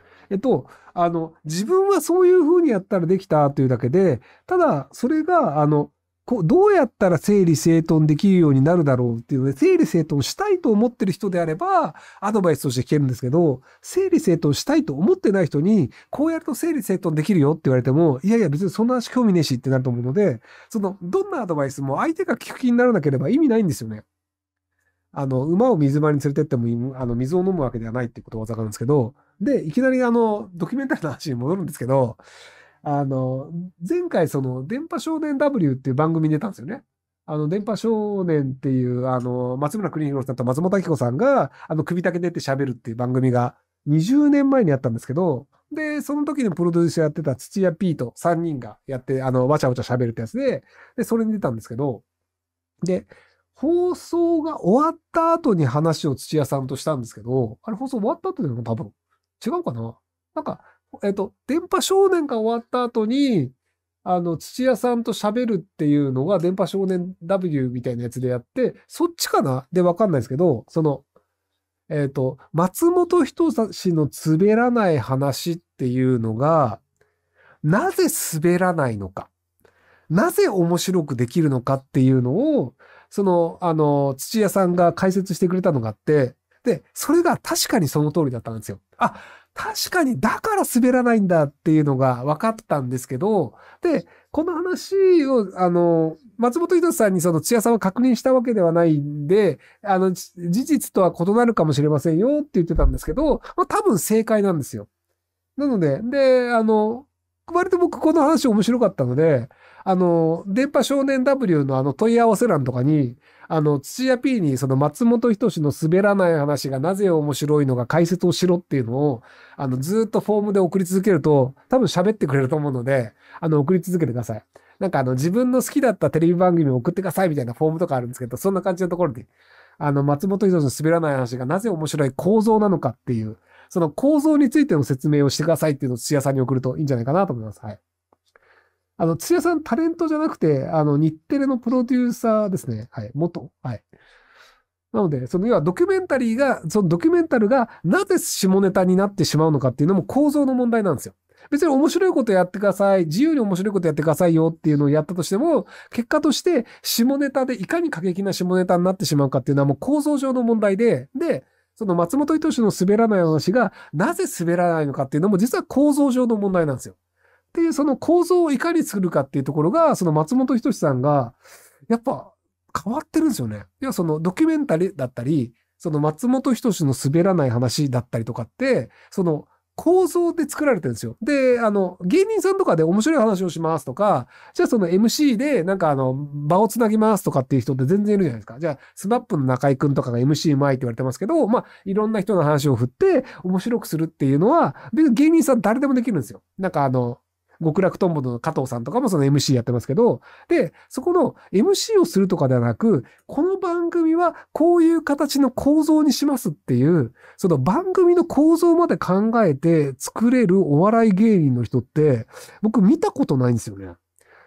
う。えっと、あの、自分はそういう風にやったらできたというだけで、ただ、それが、あの、こうどうやったら整理整頓できるようになるだろうっていうね、整理整頓したいと思ってる人であれば、アドバイスとして聞けるんですけど、整理整頓したいと思ってない人に、こうやると整理整頓できるよって言われても、いやいや別にそんな話興味ねえしってなると思うので、その、どんなアドバイスも相手が聞く気にならなければ意味ないんですよね。あの、馬を水場に連れてっても、あの、水を飲むわけではないってことわざなんですけど、で、いきなりあの、ドキュメンタリーの話に戻るんですけど、あの、前回その、電波少年 W っていう番組に出たんですよね。あの、電波少年っていう、あの、松村邦弘さんと松本明子さんが、あの、首だけ出て喋るっていう番組が20年前にあったんですけど、で、その時のプロデュースやってた土屋 P と3人がやって、あの、わちゃわちゃ喋るってやつで、で、それに出たんですけど、で、放送が終わった後に話を土屋さんとしたんですけど、あれ放送終わった後でも多分、違うかななんか、えっと、電波少年が終わった後に、あの、土屋さんと喋るっていうのが、電波少年 W みたいなやつでやって、そっちかなで、わかんないですけど、その、えっ、ー、と、松本人志の滑らない話っていうのが、なぜ滑らないのか、なぜ面白くできるのかっていうのを、その、あの、土屋さんが解説してくれたのがあって、で、それが確かにその通りだったんですよ。あ、確かにだから滑らないんだっていうのが分かったんですけど、で、この話を、あの、松本人志さんにその土屋さんは確認したわけではないんで、あの、事実とは異なるかもしれませんよって言ってたんですけど、まあ、多分正解なんですよ。なので、で、あの、割と僕この話面白かったので、あの、電波少年 W のあの問い合わせ欄とかに、あの、土屋 P にその松本人志の滑らない話がなぜ面白いのか解説をしろっていうのを、あの、ずっとフォームで送り続けると、多分喋ってくれると思うので、あの、送り続けてください。なんかあの、自分の好きだったテレビ番組を送ってくださいみたいなフォームとかあるんですけど、そんな感じのところで、あの、松本人志の滑らない話がなぜ面白い構造なのかっていう、その構造についての説明をしてくださいっていうのを土屋さんに送るといいんじゃないかなと思います。はい。あの、土屋さんタレントじゃなくて、あの、日テレのプロデューサーですね。はい。元。はい。なので、その要はドキュメンタリーが、そのドキュメンタルがなぜ下ネタになってしまうのかっていうのも構造の問題なんですよ。別に面白いことやってください。自由に面白いことやってくださいよっていうのをやったとしても、結果として下ネタでいかに過激な下ネタになってしまうかっていうのはもう構造上の問題で、で、その松本伊藤氏の滑らない話が、なぜ滑らないのかっていうのも実は構造上の問題なんですよ。っていうその構造をいかに作るかっていうところが、その松本人志さんが、やっぱ変わってるんですよね。要はそのドキュメンタリーだったり、その松本人志の滑らない話だったりとかって、その構造で作られてるんですよ。で、あの、芸人さんとかで面白い話をしますとか、じゃあその MC でなんかあの、場をつなぎますとかっていう人って全然いるじゃないですか。じゃあ、スマップの中居くんとかが MC うまいって言われてますけど、まあ、いろんな人の話を振って面白くするっていうのは、別に芸人さん誰でもできるんですよ。なんかあの、極楽とんぼの加藤さんとかもその MC やってますけど、で、そこの MC をするとかではなく、この番組はこういう形の構造にしますっていう、その番組の構造まで考えて作れるお笑い芸人の人って、僕見たことないんですよね。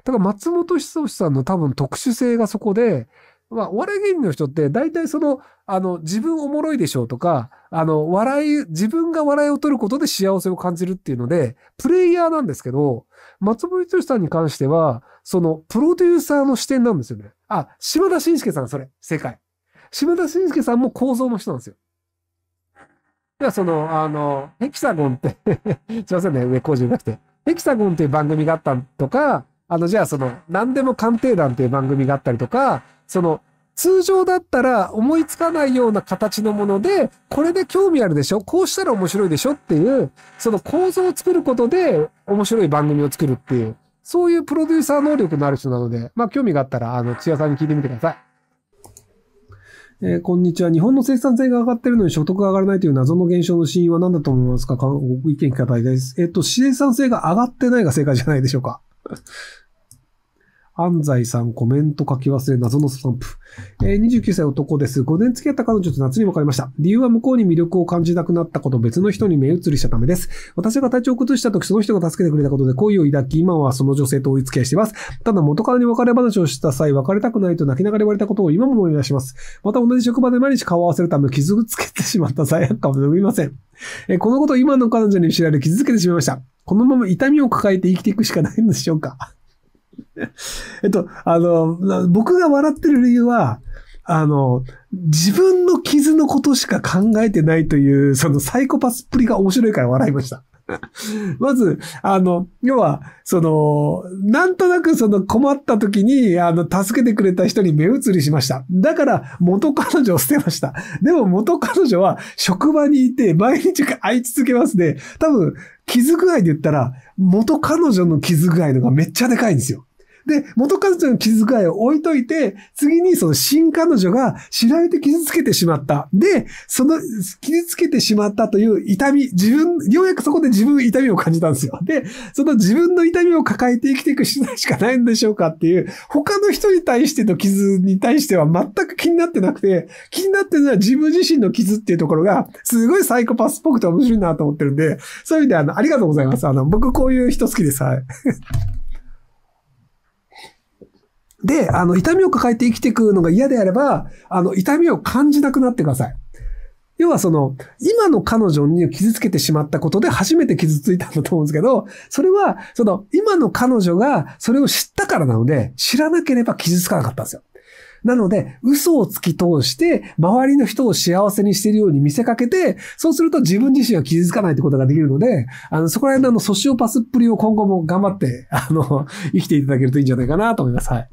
だから松本志志さんの多分特殊性がそこで、まあ、お笑い芸人の人って、大体その、あの、自分おもろいでしょうとか、あの、笑い、自分が笑いを取ることで幸せを感じるっていうので、プレイヤーなんですけど、松本一さんに関しては、その、プロデューサーの視点なんですよね。あ、島田紳介さん、それ、正解。島田紳介さんも構造の人なんですよ。では、その、あの、ヘキサゴンって すいませんね、上工事じゃなくて。ヘキサゴンっていう番組があったとか、あの、じゃあその、何でも鑑定団っていう番組があったりとか、その、通常だったら思いつかないような形のもので、これで興味あるでしょこうしたら面白いでしょっていう、その構造を作ることで面白い番組を作るっていう、そういうプロデューサー能力のある人なので、まあ興味があったら、あの、つやさんに聞いてみてください。えー、こんにちは。日本の生産性が上がってるのに所得が上がらないという謎の現象の死因は何だと思いますかご意見聞かたいです。えっと、生産性が上がってないが正解じゃないでしょうか。安西さんコメント書き忘れ、謎のスタンプ。えー、29歳男です。5年付き合った彼女と夏に別れました。理由は向こうに魅力を感じなくなったこと、別の人に目移りしたためです。私が体調を崩した時、その人が助けてくれたことで恋を抱き、今はその女性と追い付き合いしています。ただ元からに別れ話をした際、別れたくないと泣きながら言われたことを今も思い出します。また同じ職場で毎日顔を合わせるため、傷つけてしまった罪悪感を飲みません。えー、このことを今の彼女に知られ、傷つけてしまいました。このまま痛みを抱えて生きていくしかないんでしょうか えっと、あの、僕が笑ってる理由は、あの、自分の傷のことしか考えてないという、そのサイコパスっぷりが面白いから笑いました。まず、あの、要は、その、なんとなくその困った時に、あの、助けてくれた人に目移りしました。だから、元彼女を捨てました。でも、元彼女は職場にいて、毎日会い続けますね。多分、傷具合で言ったら、元彼女の傷具合のがめっちゃでかいんですよ。で、元彼女の傷害を置いといて、次にその新彼女が知られて傷つけてしまった。で、その傷つけてしまったという痛み、自分、ようやくそこで自分痛みを感じたんですよ。で、その自分の痛みを抱えて生きていくしかないんでしょうかっていう、他の人に対しての傷に対しては全く気になってなくて、気になってるのは自分自身の傷っていうところが、すごいサイコパスっぽくて面白いなと思ってるんで、そういう意味であの、ありがとうございます。あの、僕こういう人好きです。はい。で、あの、痛みを抱えて生きていくのが嫌であれば、あの、痛みを感じなくなってください。要はその、今の彼女に傷つけてしまったことで初めて傷ついたんだと思うんですけど、それは、その、今の彼女がそれを知ったからなので、知らなければ傷つかなかったんですよ。なので、嘘を突き通して、周りの人を幸せにしているように見せかけて、そうすると自分自身は傷つかないってことができるので、あの、そこら辺のあの、ソシオパスっぷりを今後も頑張って、あの、生きていただけるといいんじゃないかなと思います。はい。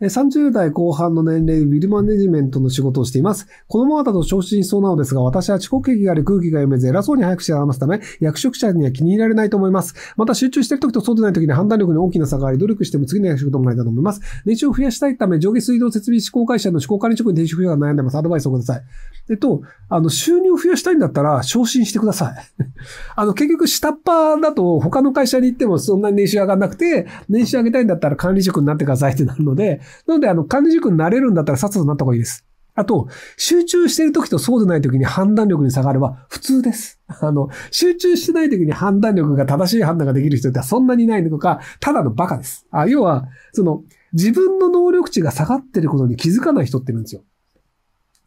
30代後半の年齢、でビルマネジメントの仕事をしています。このままだと昇進しそうなのですが、私は遅刻劇があり空気が読めず偉そうに早くしらますため、役職者には気に入られないと思います。また集中している時とそうでない時に判断力に大きな差があり、努力しても次の役職ともないたと思います。年収を増やしたいため、上下水道設備施向会社の施向管理職に転職者が悩んでます。アドバイスをください。えっと、あの、収入を増やしたいんだったら、昇進してください。あの、結局、下っ端だと、他の会社に行ってもそんなに年収上がんなくて、年収上げたいんだったら管理職になってくださいってなるので、なので、あの、管理塾になれるんだったらさっさとなった方がいいです。あと、集中してる時とそうでない時に判断力に下がれば普通です。あの、集中してない時に判断力が正しい判断ができる人ってそんなにいないのか、ただのバカです。あ要は、その、自分の能力値が下がってることに気づかない人っているんですよ。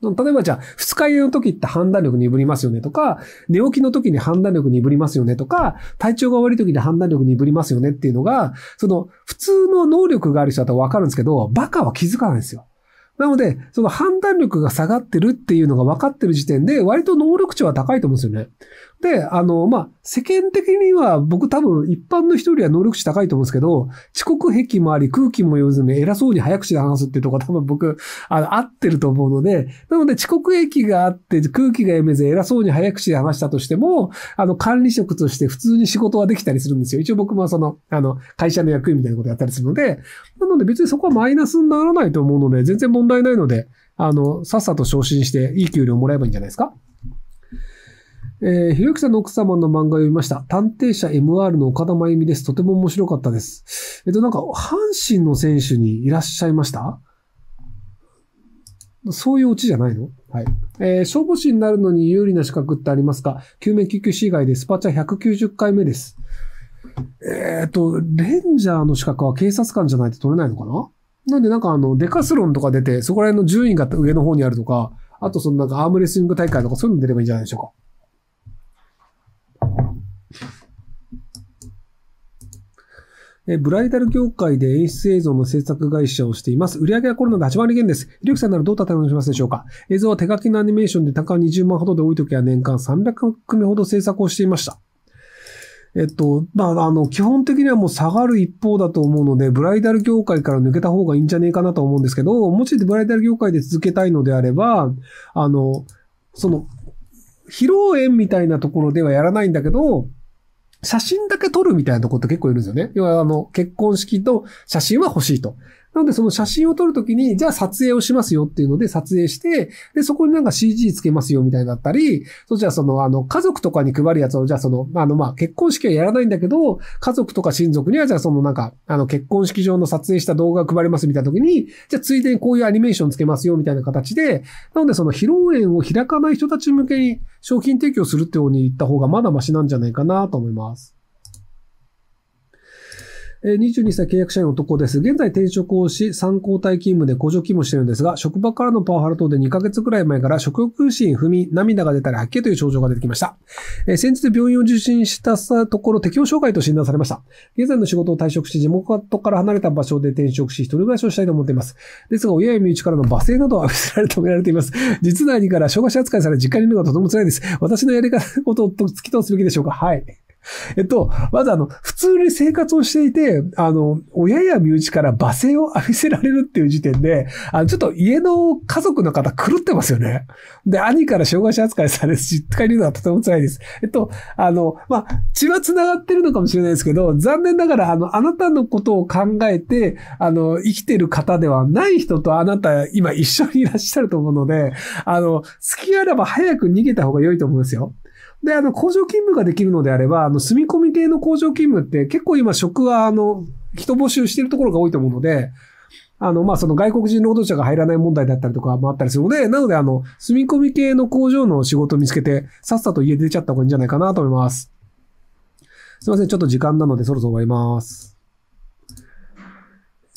例えばじゃあ、二日酔いの時って判断力鈍りますよねとか、寝起きの時に判断力鈍りますよねとか、体調が悪い時に判断力鈍りますよねっていうのが、その、普通の能力がある人だとわかるんですけど、バカは気づかないんですよ。なので、その判断力が下がってるっていうのが分かってる時点で、割と能力値は高いと思うんですよね。で、あの、まあ、世間的には僕多分一般の人よりは能力値高いと思うんですけど、遅刻癖もあり空気も読めずに偉そうに早口で話すっていうところ多分僕、あの、合ってると思うので、なので遅刻癖があって空気が読めず偉そうに早口で話したとしても、あの、管理職として普通に仕事はできたりするんですよ。一応僕もその、あの、会社の役員みたいなことやったりするので、なので別にそこはマイナスにならないと思うので、全然問題ないので、あの、さっさと昇進していい給料もらえばいいんじゃないですかえー、ひろゆきさんの奥様の漫画を読みました。探偵者 MR の岡田真由美です。とても面白かったです。えっと、なんか、阪神の選手にいらっしゃいましたそういうオチじゃないのはい。えー、消防士になるのに有利な資格ってありますか救命救急士以外でスパチャ190回目です。えっ、ー、と、レンジャーの資格は警察官じゃないと取れないのかななんでなんかあの、デカスロンとか出て、そこら辺の順位が上の方にあるとか、あとそのなんかアームレスリング大会とかそういうの出ればいいんじゃないでしょうか。えブライダル業界で演出映像の制作会社をしています。売上はコロナで8割減です。ひろゆきさんならどう立て直しますでしょうか映像は手書きのアニメーションで高20万ほどで多い時は年間300組ほど制作をしていました。えっと、まあ、あの、基本的にはもう下がる一方だと思うので、ブライダル業界から抜けた方がいいんじゃねえかなと思うんですけど、もしブライダル業界で続けたいのであれば、あの、その、披露宴みたいなところではやらないんだけど、写真だけ撮るみたいなとこって結構いるんですよね。要はあの、結婚式と写真は欲しいと。なのでその写真を撮るときに、じゃあ撮影をしますよっていうので撮影して、で、そこになんか CG つけますよみたいだったり、そしたらその、あの、家族とかに配るやつを、じゃあその、あの、まあ、結婚式はやらないんだけど、家族とか親族には、じゃあそのなんか、あの、結婚式場の撮影した動画を配りますみたいなときに、じゃあついでにこういうアニメーションつけますよみたいな形で、なのでその披露宴を開かない人たち向けに商品提供するってように言った方がまだマシなんじゃないかなと思います。22歳契約社員男です。現在転職をし、参考体勤務で工場勤務してるんですが、職場からのパワハラ等で2ヶ月くらい前から食欲心不眠、涙が出たり吐き気という症状が出てきました。えー、先日病院を受診したところ、適応障害と診断されました。現在の仕事を退職し、地元から離れた場所で転職し、一人暮らしをしたいと思っています。ですが、親や身内からの罵声などは見せられ止められています。実内にから障害者扱いされ、実家にいるのがとても辛いです。私のやり方、とを突き通すべきでしょうかはい。えっと、まずあの、普通に生活をしていて、あの、親や身内から罵声を浴びせられるっていう時点で、あの、ちょっと家の家族の方狂ってますよね。で、兄から障害者扱いされ、し、家にいるのはとても辛いです。えっと、あの、まあ、血は繋がってるのかもしれないですけど、残念ながら、あの、あなたのことを考えて、あの、生きてる方ではない人とあなた、今一緒にいらっしゃると思うので、あの、好きあらば早く逃げた方が良いと思うんですよ。で、あの、工場勤務ができるのであれば、あの、住み込み系の工場勤務って結構今職は、あの、人募集してるところが多いと思うので、あの、まあ、その外国人労働者が入らない問題だったりとかもあったりするので、なので、あの、住み込み系の工場の仕事を見つけて、さっさと家出ちゃった方がいいんじゃないかなと思います。すいません、ちょっと時間なのでそろそろ終わります。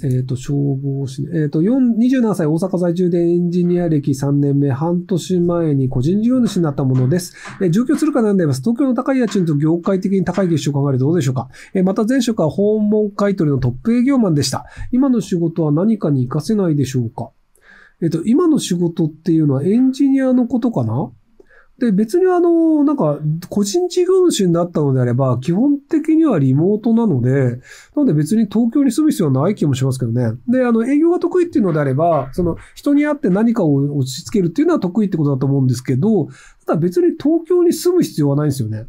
えっ、ー、と、消防士、えっ、ー、と、27歳大阪在住でエンジニア歴3年目、半年前に個人事業主になったものです。えー、上京するか悩んでいます。東京の高い家賃と業界的に高い月収を考えるとどうでしょうか。えー、また前職は訪問買取のトップ営業マンでした。今の仕事は何かに活かせないでしょうか。えっ、と、今の仕事っていうのはエンジニアのことかなで、別にあの、なんか、個人事業主になったのであれば、基本的にはリモートなので、なので別に東京に住む必要はない気もしますけどね。で、あの、営業が得意っていうのであれば、その、人に会って何かを押し付けるっていうのは得意ってことだと思うんですけど、ただ別に東京に住む必要はないんですよね。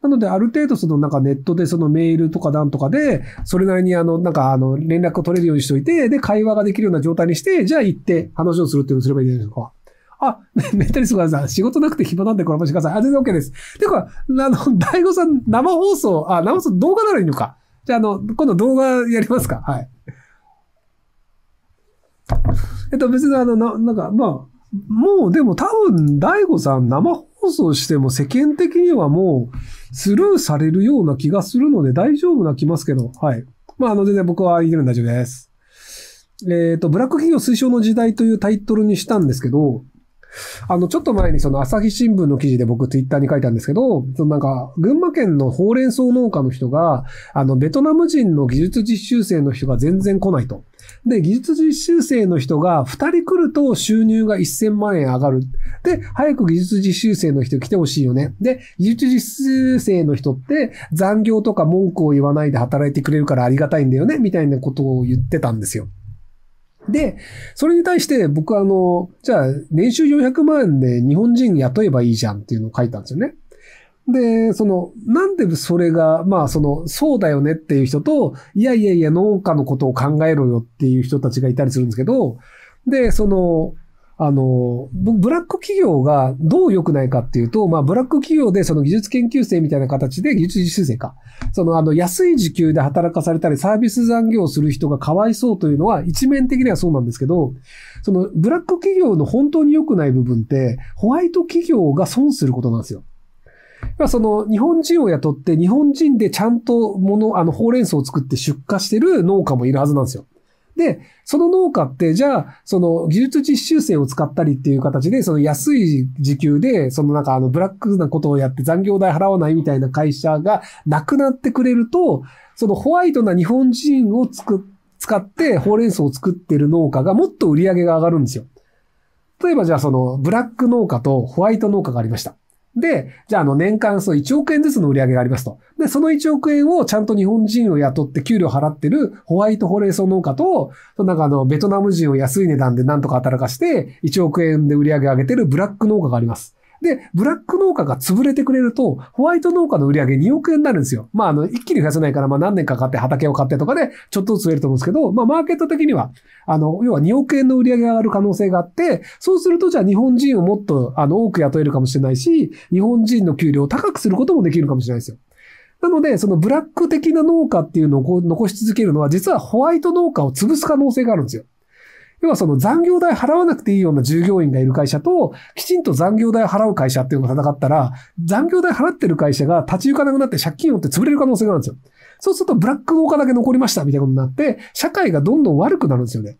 なので、ある程度、そのなんかネットでそのメールとかなんとかで、それなりにあの、なんかあの、連絡を取れるようにしといて、で、会話ができるような状態にして、じゃあ行って話をするっていうのをすればいいじゃないですか。あ、メンタリストさん、仕事なくて暇なんでコラボしてください。あ、全然 OK です。てか、あの、大悟さん、生放送、あ、生放送動画ならいいのか。じゃあ、あの、今度動画やりますか。はい。えっと、別にあの、な、なんか、まあ、もうでも多分、大悟さん生放送しても世間的にはもうスルーされるような気がするので大丈夫な気ますけど、はい。まあ、あの、全然僕は言えるん大丈夫です。えっ、ー、と、ブラック企業推奨の時代というタイトルにしたんですけど、あの、ちょっと前にその朝日新聞の記事で僕ツイッターに書いたんですけど、そのなんか、群馬県のほうれん草農家の人が、あの、ベトナム人の技術実習生の人が全然来ないと。で、技術実習生の人が2人来ると収入が1000万円上がる。で、早く技術実習生の人来てほしいよね。で、技術実習生の人って残業とか文句を言わないで働いてくれるからありがたいんだよね、みたいなことを言ってたんですよ。で、それに対して僕はあの、じゃあ年収400万円で日本人雇えばいいじゃんっていうのを書いたんですよね。で、その、なんでそれが、まあ、その、そうだよねっていう人と、いやいやいや、農家のことを考えろよっていう人たちがいたりするんですけど、で、その、あの、ブラック企業がどう良くないかっていうと、まあ、ブラック企業でその技術研究生みたいな形で、技術実習生か。その、あの、安い時給で働かされたり、サービス残業する人がかわいそうというのは、一面的にはそうなんですけど、その、ブラック企業の本当に良くない部分って、ホワイト企業が損することなんですよ。その日本人を雇って日本人でちゃんともの、あの、ほうれん草を作って出荷してる農家もいるはずなんですよ。で、その農家って、じゃあ、その技術実習生を使ったりっていう形で、その安い時給で、そのなんかあのブラックなことをやって残業代払わないみたいな会社がなくなってくれると、そのホワイトな日本人をつく、使ってほうれん草を作ってる農家がもっと売り上げが上がるんですよ。例えばじゃあそのブラック農家とホワイト農家がありました。で、じゃあ、あの、年間そう1億円ずつの売り上げがありますと。で、その1億円をちゃんと日本人を雇って給料払ってるホワイトホレイソ農家と、なんかあの、ベトナム人を安い値段でなんとか働かして、1億円で売り上げ上げてるブラック農家があります。で、ブラック農家が潰れてくれると、ホワイト農家の売り上げ2億円になるんですよ。まあ、あの、一気に増やせないから、まあ、何年かかって畑を買ってとかで、ちょっとずつ増えると思うんですけど、まあ、マーケット的には、あの、要は2億円の売り上げが上がる可能性があって、そうすると、じゃあ日本人をもっと、あの、多く雇えるかもしれないし、日本人の給料を高くすることもできるかもしれないですよ。なので、そのブラック的な農家っていうのを残し続けるのは、実はホワイト農家を潰す可能性があるんですよ。要はその残業代払わなくていいような従業員がいる会社と、きちんと残業代払う会社っていうのが戦ったら、残業代払ってる会社が立ち行かなくなって借金を負って潰れる可能性があるんですよ。そうするとブラック農家だけ残りましたみたいなことになって、社会がどんどん悪くなるんですよね。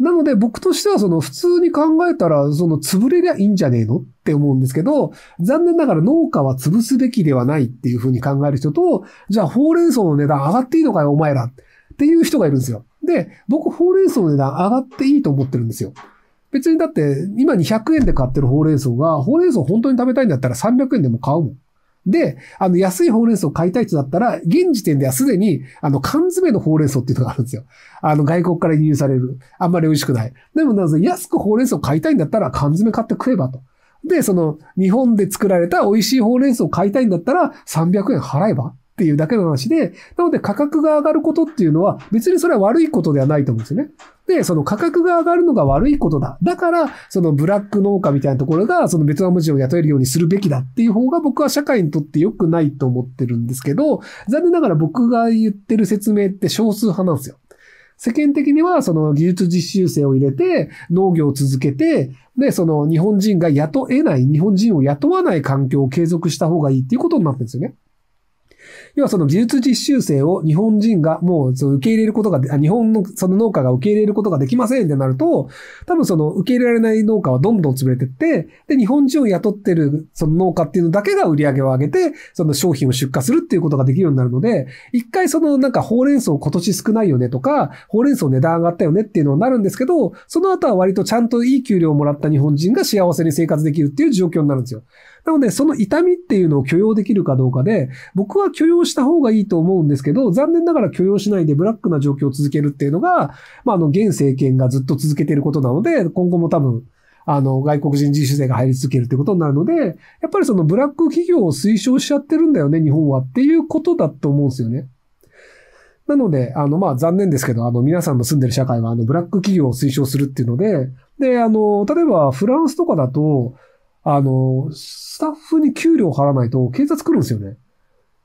なので僕としてはその普通に考えたらその潰れりゃいいんじゃねえのって思うんですけど、残念ながら農家は潰すべきではないっていうふうに考える人と、じゃあほうれん草の値段上がっていいのかよお前らっていう人がいるんですよ。で、僕、ほうれん草の値段上がっていいと思ってるんですよ。別にだって、今200円で買ってるほうれん草が、ほうれん草本当に食べたいんだったら300円でも買うもん。で、あの、安いほうれん草を買いたい人だったら、現時点ではすでに、あの、缶詰のほうれん草っていうのがあるんですよ。あの、外国から輸入される。あんまり美味しくない。でも、なぜ安くほうれん草を買いたいんだったら、缶詰買って食えばと。で、その、日本で作られた美味しいほうれん草を買いたいんだったら、300円払えばっていうだけの話で、なので価格が上がることっていうのは別にそれは悪いことではないと思うんですよね。で、その価格が上がるのが悪いことだ。だから、そのブラック農家みたいなところが、そのベトナム人を雇えるようにするべきだっていう方が僕は社会にとって良くないと思ってるんですけど、残念ながら僕が言ってる説明って少数派なんですよ。世間的にはその技術実習生を入れて農業を続けて、で、その日本人が雇えない、日本人を雇わない環境を継続した方がいいっていうことになってるんですよね。要はその技術実習生を日本人がもう受け入れることが、日本のその農家が受け入れることができませんってなると、多分その受け入れられない農家はどんどん潰れてって、で、日本人を雇ってるその農家っていうのだけが売り上げを上げて、その商品を出荷するっていうことができるようになるので、一回そのなんかほうれん草今年少ないよねとか、ほうれん草値段上がったよねっていうのになるんですけど、その後は割とちゃんといい給料をもらった日本人が幸せに生活できるっていう状況になるんですよ。なので、その痛みっていうのを許容できるかどうかで、僕は許容した方がいいと思うんですけど、残念ながら許容しないでブラックな状況を続けるっていうのが、まあ、あの、現政権がずっと続けていることなので、今後も多分、あの、外国人自主税が入り続けるってことになるので、やっぱりそのブラック企業を推奨しちゃってるんだよね、日本はっていうことだと思うんですよね。なので、あの、まあ、残念ですけど、あの、皆さんの住んでる社会は、あの、ブラック企業を推奨するっていうので、で、あの、例えば、フランスとかだと、あの、スタッフに給料を払わないと警察来るんですよね。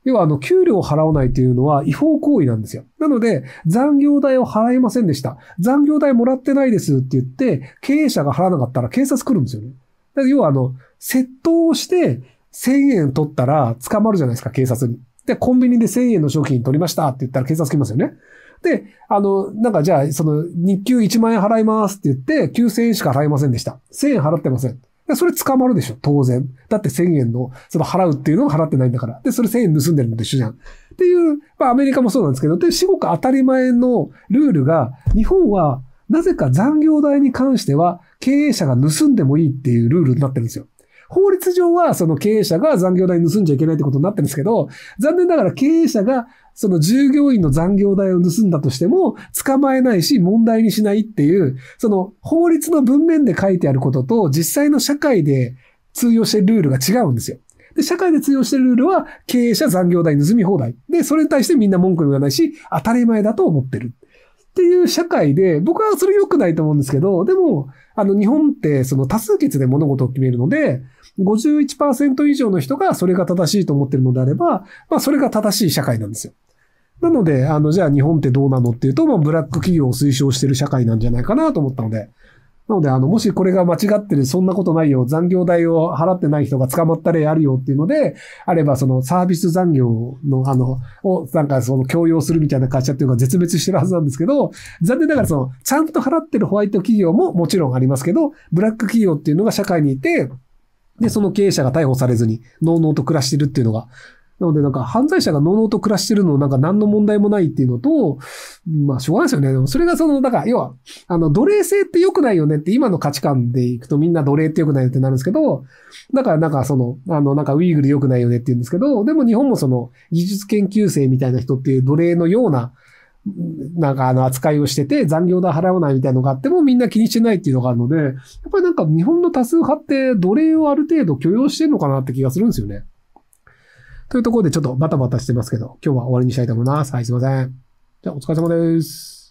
要は、あの、給料を払わないというのは違法行為なんですよ。なので、残業代を払いませんでした。残業代もらってないですって言って、経営者が払わなかったら警察来るんですよね。だ要は、あの、窃盗をして、1000円取ったら捕まるじゃないですか、警察に。で、コンビニで1000円の商品取りましたって言ったら警察来ますよね。で、あの、なんかじゃあ、その、日給1万円払いますって言って、9000円しか払いませんでした。1000円払ってません。で、それ捕まるでしょ、当然。だって1000円の、その払うっていうのを払ってないんだから。で、それ1000円盗んでるのと一緒じゃん。っていう、まあアメリカもそうなんですけど、で、至極当たり前のルールが、日本はなぜか残業代に関しては経営者が盗んでもいいっていうルールになってるんですよ。法律上はその経営者が残業代盗んじゃいけないってことになってるんですけど、残念ながら経営者がその従業員の残業代を盗んだとしても、捕まえないし問題にしないっていう、その法律の文面で書いてあることと、実際の社会で通用してるルールが違うんですよ。で、社会で通用してるルールは、経営者残業代盗み放題。で、それに対してみんな文句言わないし、当たり前だと思ってる。っていう社会で、僕はそれ良くないと思うんですけど、でも、あの、日本って、その多数決で物事を決めるので、51%以上の人がそれが正しいと思ってるのであれば、まあそれが正しい社会なんですよ。なので、あの、じゃあ日本ってどうなのっていうと、まあブラック企業を推奨してる社会なんじゃないかなと思ったので、なので、あの、もしこれが間違ってる、そんなことないよ、残業代を払ってない人が捕まった例あるよっていうので、あれば、そのサービス残業の、あの、を、なんかその強要するみたいな会社っていうのが絶滅してるはずなんですけど、残念ながらその、ちゃんと払ってるホワイト企業ももちろんありますけど、ブラック企業っていうのが社会にいて、で、その経営者が逮捕されずに、のうのうと暮らしてるっていうのが、なのでなんか犯罪者がのうのうと暮らしてるのなんか何の問題もないっていうのと、まあしょうがないですよね。でもそれがその、だから要は、あの、奴隷制って良くないよねって今の価値観でいくとみんな奴隷って良くないよってなるんですけど、だからなんかその、あの、なんかウイグル良くないよねって言うんですけど、でも日本もその技術研究生みたいな人っていう奴隷のようななんかあの扱いをしてて残業代払わないみたいなのがあってもみんな気にしてないっていうのがあるので、やっぱりなんか日本の多数派って奴隷をある程度許容してるのかなって気がするんですよね。というところでちょっとバタバタしてますけど、今日は終わりにしたいと思います。はい、すいません。じゃあお疲れ様です。